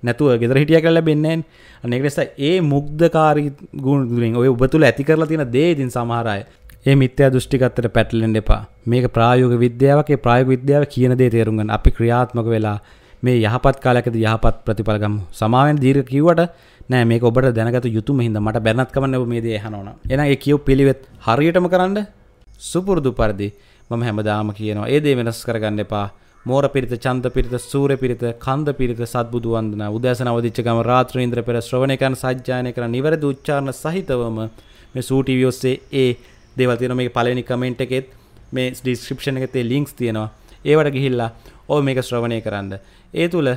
නැතුව ගෙදර හිටිය කරල බෙන්න්නේෙන් අනෙකෙස ඒ මුක්දකාරී ගුණදුරින් ඔය ඔබතුළ ඇති කරලා තින දේදින් සමහරය ඒ මිත්‍ය දෘෂ්ටිකත්තට පැටලෙන් එපා මේක ප්‍රායෝග විද්‍යාවගේ ප්‍රායග විද්‍යාව කියන දේ තේරුම්ගන් අපි ක්‍රියාත්මක වෙලා මේ යහපත් කාලයකද යහපත් ප්‍රතිඵලගම් සමාවෙන් දීර කිවට නෑ මේ ඔබට දැනගත යුතුම හිද මට බැනත්කමන්න මේ දේ හනවන එන ඒ කියව් පිළිවෙත් හරියටම කරන්න සුපුරුදු පරදි මම හැමදාම කියනවා ඒ දේ වෙනස් කරගන්න එපා මෝර පිරිත චන්ද පිරිත සූර පිරිත කන්ද පිරිත සත්බුදු වන්දන උදෑසන අවදිච්ච ගම රාත්‍රී ඉන්ද්‍ර පෙර ශ්‍රවණය කරන සජ්ජායනය කරන නිවැරදි උච්චාරණ සහිතවම මේ සූ ටීවී ඔස්සේ ඒ දේවල් තියෙනවා මේක පළවෙනි කමෙන්ට් එකෙත් මේ ඩිස්ක්‍රිප්ෂන් එකේ තේ ලින්ක්ස් තියෙනවා ඒවට ගිහිල්ලා ඔය මේක ශ්‍රවණය කරන්න ඒ තුල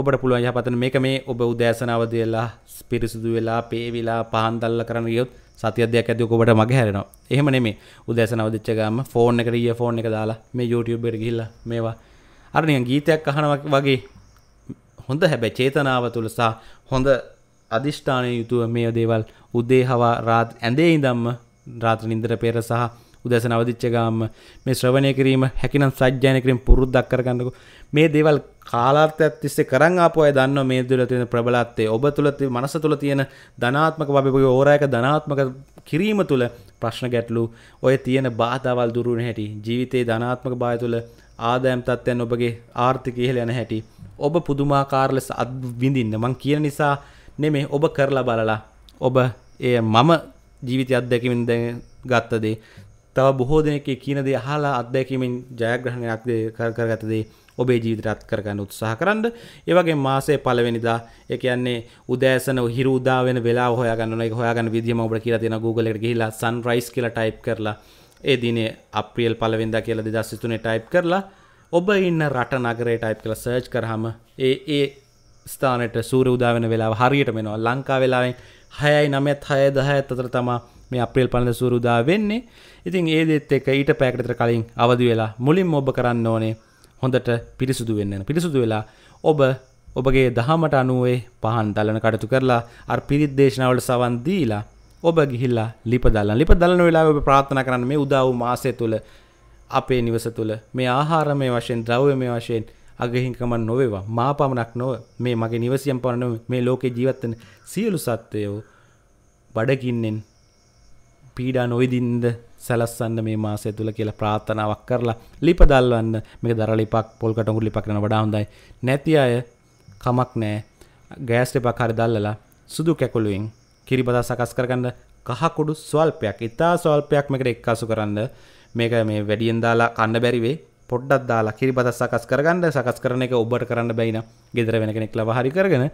ඔබට පුළුවන් යහපතන මේක මේ ඔබ උදෑසන අවදි වෙලා පිරිසුදු වෙලා පේවිලා පහන් දැල්ලා කරන ගියොත් සතියදයක් ඇතික ඔබට මගේ හැරෙනවා එහෙම නෙමේ උදෑසන අවදිච්ච ගම ෆෝන් එකට ඊයර් ෆෝන් එක දාලා මේ YouTube එකට ගිහිල්ලා මේවා අරනි ගීතයක් අහනවක් වගේ හොඳ හැබැ චේතනාව තුළ සහ හොඳ අධිෂ්ඨානය යුතුව මේ දේවල් උදේ හවා රාත් ඇඳේ ඉදම්ම රාත්‍ර නින්දර පෙර සහ උදැස නවදිච්චගාම මේ ශ්‍රවණය කිරීම හැකිනම් සජ්්‍යයනකරින් පුරුද්දක් කරගන්නක මේ දේවල් කාලාර්ථයක් තිස්සේ කරන් අපපය දන්න මේ දුල තියෙන ප්‍රබලත්තේ ඔබ තුළ මනස තුළ තියෙන ධනාත්මක බබගේ ඕරයක ධනාත්මක කිරීම තුළ ප්‍රශ්න ගැටලු ඔය තියෙන බාධාවල් දුරුණ හැටි ජීවිතයේ ධනාත්මක බාය තුළ ආදෑම් තත්ත්යන් ඔබගේ ආර්ථික ඉහළ යන හැටි ඔබ පුදුමාකාර ලෙස අත්විඳින්න මං කියන නිසා නෙමේ ඔබ කරලා බලලා ඔබ එය මම ජීවිතය අත්දැකමින් ගත්තදේ තව බොහෝ දෙනෙකේ කියනදේ හලා අත්දැකීමෙන් ජයග්‍රහණයක් කරගතදේ ඔබේ ජීවිතරත් කරගන්න උත්සාහ කරන්න ඒවගේ මාසේ පලවෙනිදා එක කියන්නේ උදෑසන හිරුදාවෙන වෙලා හොයාගන්න එක හොයාගන්න විදිම ඔබට කියලා තියෙන Google එකට ගිහිලා sunrise කියලා type කරලා ඒ දිනේ අප්‍රියල් පලවෙද කියල දස්සිතුනේ ටයිප් කරලා ඔබ ඉන්න රට නගරේ ටයිප් කළ සර්ච් කරහම ඒ ඒ ස්ථානට සූර උදාවෙන වෙලා හරියට මෙෙනවා ලංකා වෙලාවෙන් හයයි නමත් හය දහඇත් අතර තමා මේ අප්‍රේල් පලඳ සූරුදා වෙන්නේ ඉතින් ඒදෙත් එක ඊට පැකටතර කලින් අවදි වෙලා මුලින් ඔබ කරන්න ඕනේ හොඳට පිරිසුදු වෙන්න පිරිසුදු වෙලා ඔබ ඔබගේ දහමට අනුවේ පහන් දලන කටතු කරලා අර් පිරිත් දේශනාවට සවන් දීලා ඔබ ගිහිල්ලා ලිපදල්ලා ලිපදලන වෙලා ඔබ ප්‍රාථන කරන්න මේ උදාවූ මාසය තුළ අපේ නිවස තුළ මේ ආහාරමය වශයෙන් ද්‍රව්‍ය මේ වශයෙන් අගහිංකම නොවේවා මා පමණක් නොව මේ මගේ නිවසියම් පරණ මේ ලෝකේ ජීවත්වන සියලු සත්වයෝ බඩකින්නෙන් පීඩා නොවිදින්ද සැලස්සන්න මේ මාසය තුළ කියලා ප්‍රාථනාවක් කරලා ලිපදල්වන්න මේ දරලිපක් පොල් කටගු ලිපක් කරන වඩා හොඳයි නැති අය කමක් නෑ ගෑස්ට පකාර දල්ලලා සුදු කැකුළුවෙන් කිරිබදා සකස් කරගන්න කහකොඩු ස්වල්පයක් ඉතා ස්වල්පයක් මේකට එක්කාසු කරන්න මේක මේ වැඩියෙන් දාලා කන්න බැරි වෙයි පොඩ්ඩක් දාලා කිරිබදා සකස් කරගන්න සකස් කරන එක ඔබට කරන්න බැයි නම් ගෙදර වෙන කෙනෙක් ලවා හරි කරගෙන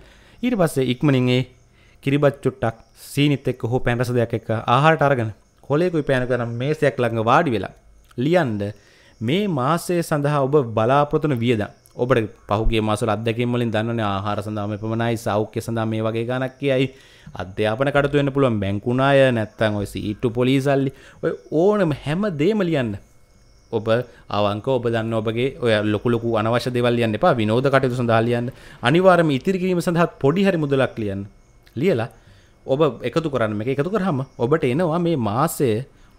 ඊට පස්සේ ඉක්මනින් ඒ කිරිබත් චුට්ටක් සීනිත් එක්ක හෝ පැන් රස දෙයක් එක්ක ආහාරට අරගෙන කොලේකුයි පෑන කරන මේසයක් ළඟ වාඩි වෙලා ලියන්න මේ මාසය සඳහා ඔබ බලාපොරොත්තු වෙන වියදම් ඔබට පහුගේ මාසුල අදකින් වලින් දන්නන ආහාර සඳහම පමණයි සෞඛ්‍ය සඳහා මේ වගේ ගණක් කියයි අධ්‍යාපන කටතුවෙන්න පුළුවන් බැංකුණාය නැත්තන් ඔය ඉට්ටු පොලිසල්ලි ඔය ඕනම හැම දේම ලියන්න ඔබ අවංක ඔබ දන්න ඔබගේ ඔය ලොකුලොකු අනවශ්‍ය දෙවල්ලියන්න එපා විනෝද කටයුතු සඳහාලියන්න අනිවාරම ඉතිරිකිරීම සඳහත් පොඩි හරි මුදලක් ලියන්න ලියලා ඔබ එකතු කරන්න එක එකතු කරහම ඔබට එනවා මේ මාසය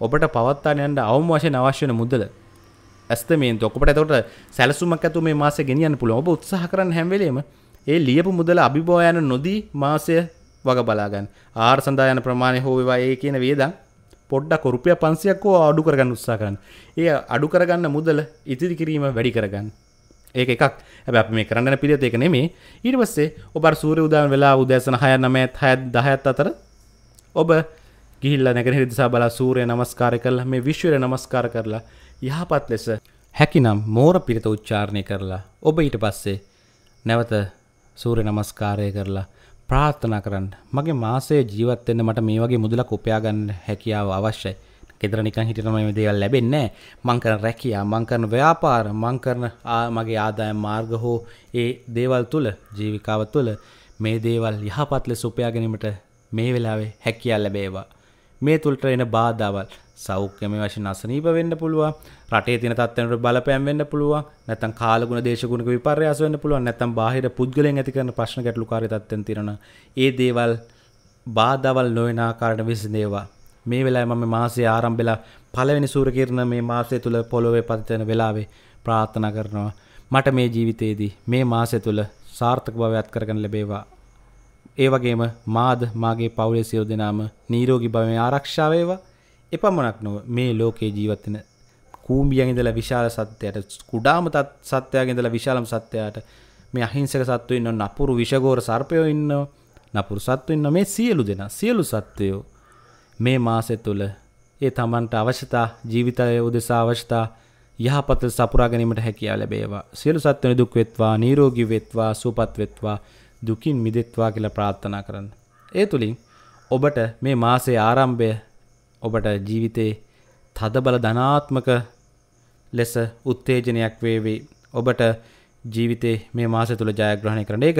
ඔබට පවත්තානයන්ට අවම වශයෙන් අවශ්‍යන මුදල ඇස්තමේන් ඔකට තොට සැලසුමක් ඇතු මේ මාස ගෙනියන්න පුළුව ඔබ උත්සාහ කරන්න හැම්වලීම ඒ ලියපු මුදල අභිබෝයන නොදී මාසය වග බලාගන්න ආර් සඳායන ප්‍රමාණය හෝවවා ඒ කියන වේදන් පොඩ්ඩක් රුපිය පන්සියක් හෝ අඩු කරගන්න උත්සා කරන්න ඒ අඩු කරගන්න මුදල ඉතිරි කිරීම වැඩි කරගන්න ඒක එකක් හැබැ මේ කරන්න පිළියත එක නෙමේ ඉරිවස්සේ ඔබ සූර උදාන් වෙලා උදෑසන හය නමයත් හැත් දහඇත් අතර ඔබ ගිල්ල නැග හිරිදිසා බලා සූරය නමස්කාර කරලා මේ විශ්වර නමස්කාර කරලා යහපත් ලෙස හැකිනම් මෝර පිරිත උච්චාරණය කරලා ඔබ ඊට පස්සේ නැවත සූර්ය නමස්කාරය කරලා ප්‍රාර්ථනා කරන්න මගේ මාසේ ජීවත් වෙන්න මට මේ වගේ මුදලක් උපයා ගන්න හැකියාව අවශ්‍යයි. ගෙදර නිකන් හිටියම මේ දේවල් ලැබෙන්නේ නැහැ. මං කරන රැකියාව, මං කරන ව්‍යාපාර, මං කරන මගේ ආදායම් මාර්ග හෝ ඒ දේවල් තුල ජීවිකාව තුල මේ දේවල් යහපත් ලෙස උපයා ගැනීමට මේ වෙලාවේ හැකියාව ලැබේවා. මේ තුලට එන බාධාවල් සෞඛ්‍යම වශයෙන් අසනීප වෙන්න පුළුවන් රටේ තියෙන තත්ත්වයන්ට බලපෑම් වෙන්න පුළුවන් නැත්නම් කාලගුණ දේශගුණික විපර්යාස වෙන්න පුළුවන් නැත්නම් බාහිර පුද්ගලයන් ඇති කරන ප්‍රශ්න ගැටලුකාරී තත්ත්වයන් තියෙනවා ඒ දේවල් බාධාවල් නොවන ආකාරයට විසඳේවා මේ වෙලාවේ මම මාසයේ ආරම්භලා පළවෙනි සූර කිරණ මේ මාසය තුල පොළොවේ පතිතන වෙලාවේ ප්‍රාර්ථනා කරනවා මට මේ ජීවිතයේදී මේ මාසය තුල සාර්ථක භවයක් කරගන්න ලැබේවා ඒ වගේම මාද මාගේ පවුලේ සියලු දෙනාම නිරෝගී භවයේ ආරක්ෂා වේවා එපමණක් නොව මේ ලෝකේ ජීවත්වෙන කූම්බියන් ඉඳලා විශාල සත්‍යයට කුඩාම සත්‍යයක් ඉඳලා විශාලම සත්‍යයට මේ අහිංසක සත්වයෝ ඉන්නව නපුරු විෂගෝර සර්පයෝ ඉන්නව නපුරු සත්වයෝ ඉන්නව මේ සියලු දෙනා සියලු සත්වයෝ මේ මාසය තුළ ඒ තමන්ට අවශ්‍යතා ජීවිතය උදෙසා අවශ්‍යතා යහපත සපුරා ගැනීමට හැකියාව ලැබේවා සියලු සත්වයන් දුක් වෙත්වා නිරෝගී වෙත්වා සුවපත් වෙත්වා දුකින් මිදෙත්වා කියලා ප්‍රාර්ථනා කරන්න ඒ තුලින් ඔබට මේ මාසයේ ආරම්භය ඔබට ජීවිතේ තදබල ධනාත්මක ලෙස උත්තේජනයක් වේවේ ඔබට ජීවිතේ මේ මාස තුළ ජයග්‍රහණය කරන එක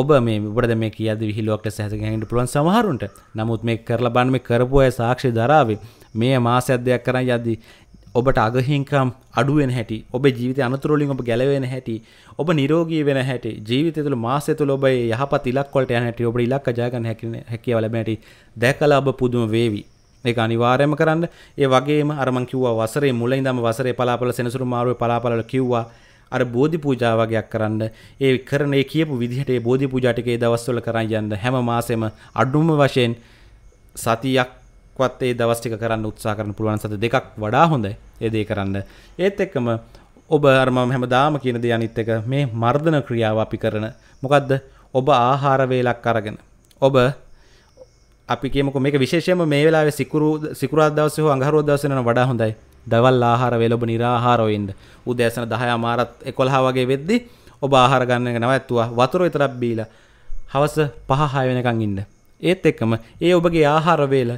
ඔබ මේ බට මේ කියද විහිලුවක් ලෙස හැසගැහිට පුළුවන් සමහරුන්ට නමුත් මේ කරලා බන් මේ කරපු අය සාක්ෂි දරාවේ මේ මාස අධ්‍යයක් කරන යද්දි ඔබට අගහිංකම් අඩුවෙන් හැටි ඔබ ජීවිත අනතුරලින් ඔබ ගැලවෙන හැටි ඔබ නිරෝගී වෙන හැටි ජීවිත තුළ මාසය තුළ ඔබ යහපත් ඉලක්කොට යන හැටි ඔබ ඉලක්ක ජයගන්න හැකිව ලැබෙන හැටි දැකලා ඔබ පුදුම වේවි ඒක අනිවාර්යයෙන්ම කරන්න. ඒ වගේම අර මං කිව්වා වසරේ මුල ඉඳන්ම වසරේ පලාපල සෙනසුරු මාරුවේ පලාපල කිව්වා අර බෝධි පූජා වගේක් කරන්න. ඒ කරන ඒ කියපු විදිහට ඒ බෝධි පූජා ටික ඒ දවස්වල කරන් යන්න හැම මාසෙම අඩුම වශයෙන් සතියක්වත් ඒ දවස් ටික කරන්න උත්සාහ කරන්න පුළුවන් සත දෙකක් වඩා හොඳයි. ඒ දේ කරන්න. ඒත් එක්කම ඔබ අර මම හැමදාම කියන දේ අනිත් එක මේ මර්ධන ක්‍රියාව අපි කරන මොකද්ද ඔබ ආහාර වේලක් අරගෙන ඔබ අපි කියමක මේ විශේෂම මේ වෙලා සිකරු සිකරදවස අංහරෝදවසන වඩා හොඳයි දවල් ආහාර වෙලබ නිරාහාරෝයින්ද උදෑසන දහය අමාරත් එකොල්හා වගේ වෙද්දි ඔබ ආහාරගන්නක නවඇත්තුවා වතුර විතරක් බීල හවස පහහාය වෙනකං ඉන්න. ඒත් එක්කම ඒ ඔබගේ ආහාරවේල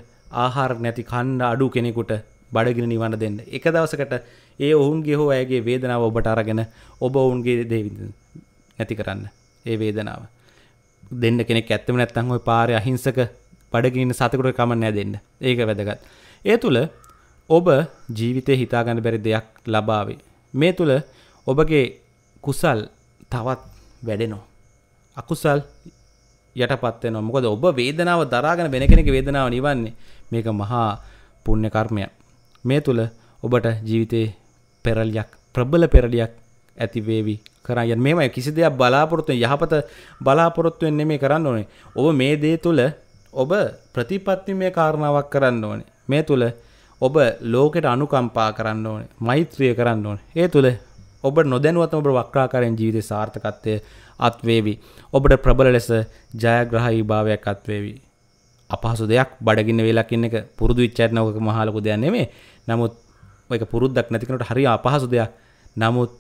ආහාර නැති කණ්ඩ අඩු කෙනෙකුට බඩගෙන නිවන්න දෙන්න. එක දවසකට ඒ ඔවුන්ගේ හෝ ඇගේ වේදනාව ඔබට අරගෙන ඔබ ඔවුන්ගේ දේවිද නැති කරන්න ඒ වේදනාව. දෙන්න කෙනෙක් ඇත්තම නැත්තං ඔය පාරය අහිංසක බඩගන්න සතකුට කමන්නෑ දෙන්න ඒක වැදගත්. ඒ තුළ ඔබ ජීවිතය හිතාගන්න බැරි දෙයක් ලබාවේ. මේ තුළ ඔබගේ කුසල් තවත් වැඩෙනෝ. අකුසල් යට පත්වන මොකද ඔබ වේදනාව දරාගෙන වෙන කෙනෙක වේදනාව නිවන්නේ මේක මහා පුුණ්‍ය කර්මය. මේ තුළ ඔබට ජීවිතයේ පෙරල්යක් ප්‍රබල පෙරලියක් ඇතිවේවි කරය මේමයි කිසි දෙයක් බලාපොරොත්තුව යහපත බලාපොරොත්තුවෙන් නෙමේ කරන්න ඕනේ ඔබ මේ දේ තුළ ඔබ ප්‍රතිපත්තිමය කාරණාවක් කරන්න ඕනේ. මේ තුල ඔබ ලෝකෙට අනුකම්පා කරන්න ඕනේ. මෛත්‍රිය කරන්න ඕනේ. ඒ තුල ඔබ නොදැනුවත්ම ඔබ වක්‍රාකාරයෙන් ජීවිතේ සාර්ථකත්වය අත්වේවි. ඔබට ප්‍රබල ලෙස ජයග්‍රහී භාවයක් අත්වේවි. අපහසු දෙයක් බඩගින්න වෙලක් ඉන්න එක පුරුදු විචාරණවක මහා ලොකු දෙයක් නෙමෙයි. නමුත් ඒක පුරුද්දක් නැති කෙනෙකුට හරිය අපහසු දෙයක්. නමුත්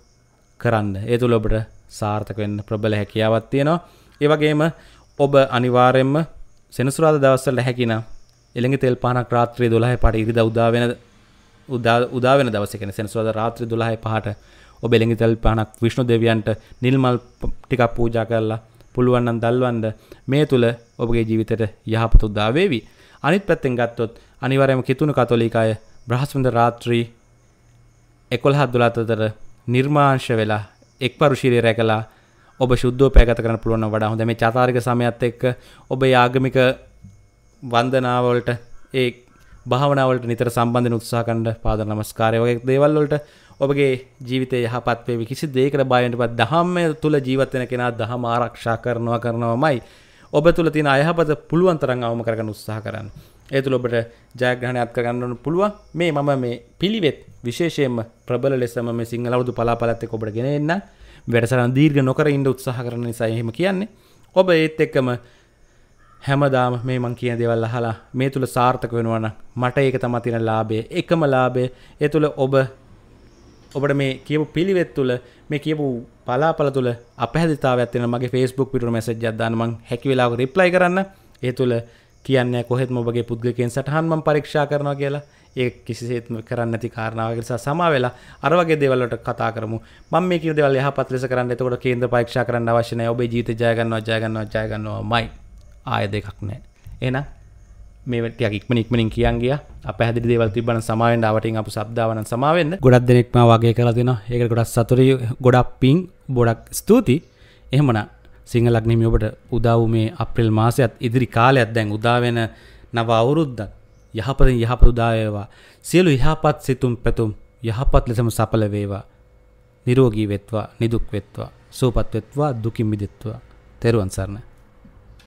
කරන්න. ඒ තුල ඔබට සාර්ථක වෙන්න ප්‍රබල හැකියාවක් තියෙනවා. ඒ වගේම ඔබ අනිවාර්යයෙන්ම සෙනසුරාද දවස්වල හැකිනම් එළඟ තෙල් පහනක් රාත්‍රියේ 12 පාට ඉරිදා උදා වෙන උදා වෙන දවසේ කියන්නේ සෙනසුරාදා රාත්‍රියේ 12 පාට ඔබ එළඟ තෙල් පහනක් විෂ්ණු දෙවියන්ට නිල් මල් ටිකක් පූජා කරලා පුළුවන් නම් දල්වන්න මේ තුල ඔබගේ ජීවිතයට යහපත උදා වේවි. අනිත් පැත්තෙන් ගත්තොත් අනිවාර්යයෙන්ම කිතුණු කතෝලික අය බ්‍රහස්පතින්දා රාත්‍රී 11 12 අතර නිර්මාංශ වෙලා එක්වරු ශීලයේ රැකලා ඔබ ශුද්ධෝ පැගත කරන පුළුවන් වඩා හොඳ මේ චාතාර්ග සමයත් එක්ක ඔබ ආගමික වන්දනාවලට ඒ භාවනාවලට නිතර සම්බන්ධ උත්සාකණ්ඩ පාද නමස්කාරය වගේ දේවල්වලට ඔබගේ ජීවිතය යහපත් වේ කිසි දෙයකට බායනටපත් දහම්ම තුළ ජීවත්වෙන කෙනා දහම ආරක්ෂා කරනවා කරනවමයි ඔබ තුළ තින අයහපත පුළුවන් තරන් අවම කරගන්න උත්සාහ කරන්න. ඒ තුළ ඔබට ජයග්‍රහණයක් කරගන්නන පුළුවන් මේ මම මේ පිළිවෙත් විශේෂයෙන්ම ප්‍රබල ලෙසම මේ සිංහලවුදු පලාපලත්තෙ ඔබට ගෙනෙන්න්න වැඩසරන් දීර්ග නොකර ඉන්ඩ උත්සාහ කරන සයහෙම කියන්නේ ඔබ ඒත් එක්කම හැමදාම මේ මං කියන දෙවල් අහලා මේ තුළ සාර්ථක වෙනවන මට ඒක තමතින ලාබේ එකම ලාබේ ඒ තුළ ඔබ ඔබට මේ කියපු පිළිවෙත් තුළ මේ කියපු පලාපල තුළ අපහදිතාවත්න මගේ ෆස්බුක් පිටු මැසජ් අදදානමං හැකිවෙලාව රිප්ලයි කරන්න ඒ තුළ කියන්නේ කොහෙත් ඔබගේ පුද්ගකෙන් සටහන්ම පරීක්ෂා කරනවා කියලා ඒ කිසිසේත්ම කරන්න ඇති කාරණාවකසා සමා වෙලා අරවගේ දෙවලට කතා කරමු මම මේ කිය දෙවල් යහපත් ලෙස කරන්න එතකොට කේන්ද්‍ර පරීක්ෂා කරන්න අවශ්‍ය නැහැ ඔබේ ජීවිත ජය ගන්නවා ජය ගන්නවා ජය ගන්නවා මයි ආය දෙකක් නැහැ එහෙනම් මේට ඉක්මන ඉක්මනින් කියන්ගේ අප හැදි දේවල් තිබන සමාවෙන් අවටින් අප සබ්දාවන සමාවෙන්න ගොඩක් දෙනෙක්ම වගේ කරතින ඒක ගොඩක් සතුර ගොඩක් පිං බොඩක් ස්තුති එහෙමන සිංහලක්නමියඔබට උදව් මේ අප්‍රල් මාසයත් ඉදිරි කාලයක් දැන් උදාවෙන නව අවුරුද්දත් යහපතින් යහපත උදාවේවා සියලු යහපත් සිතුම් පැතුම් යහපත් ලෙසම සඵල වේවා නිරෝගී වෙත්වා නිදුක් වෙත්වා සුවපත් වෙත්වා දුකින් මිදෙත්වා තෙරුවන් සරණයි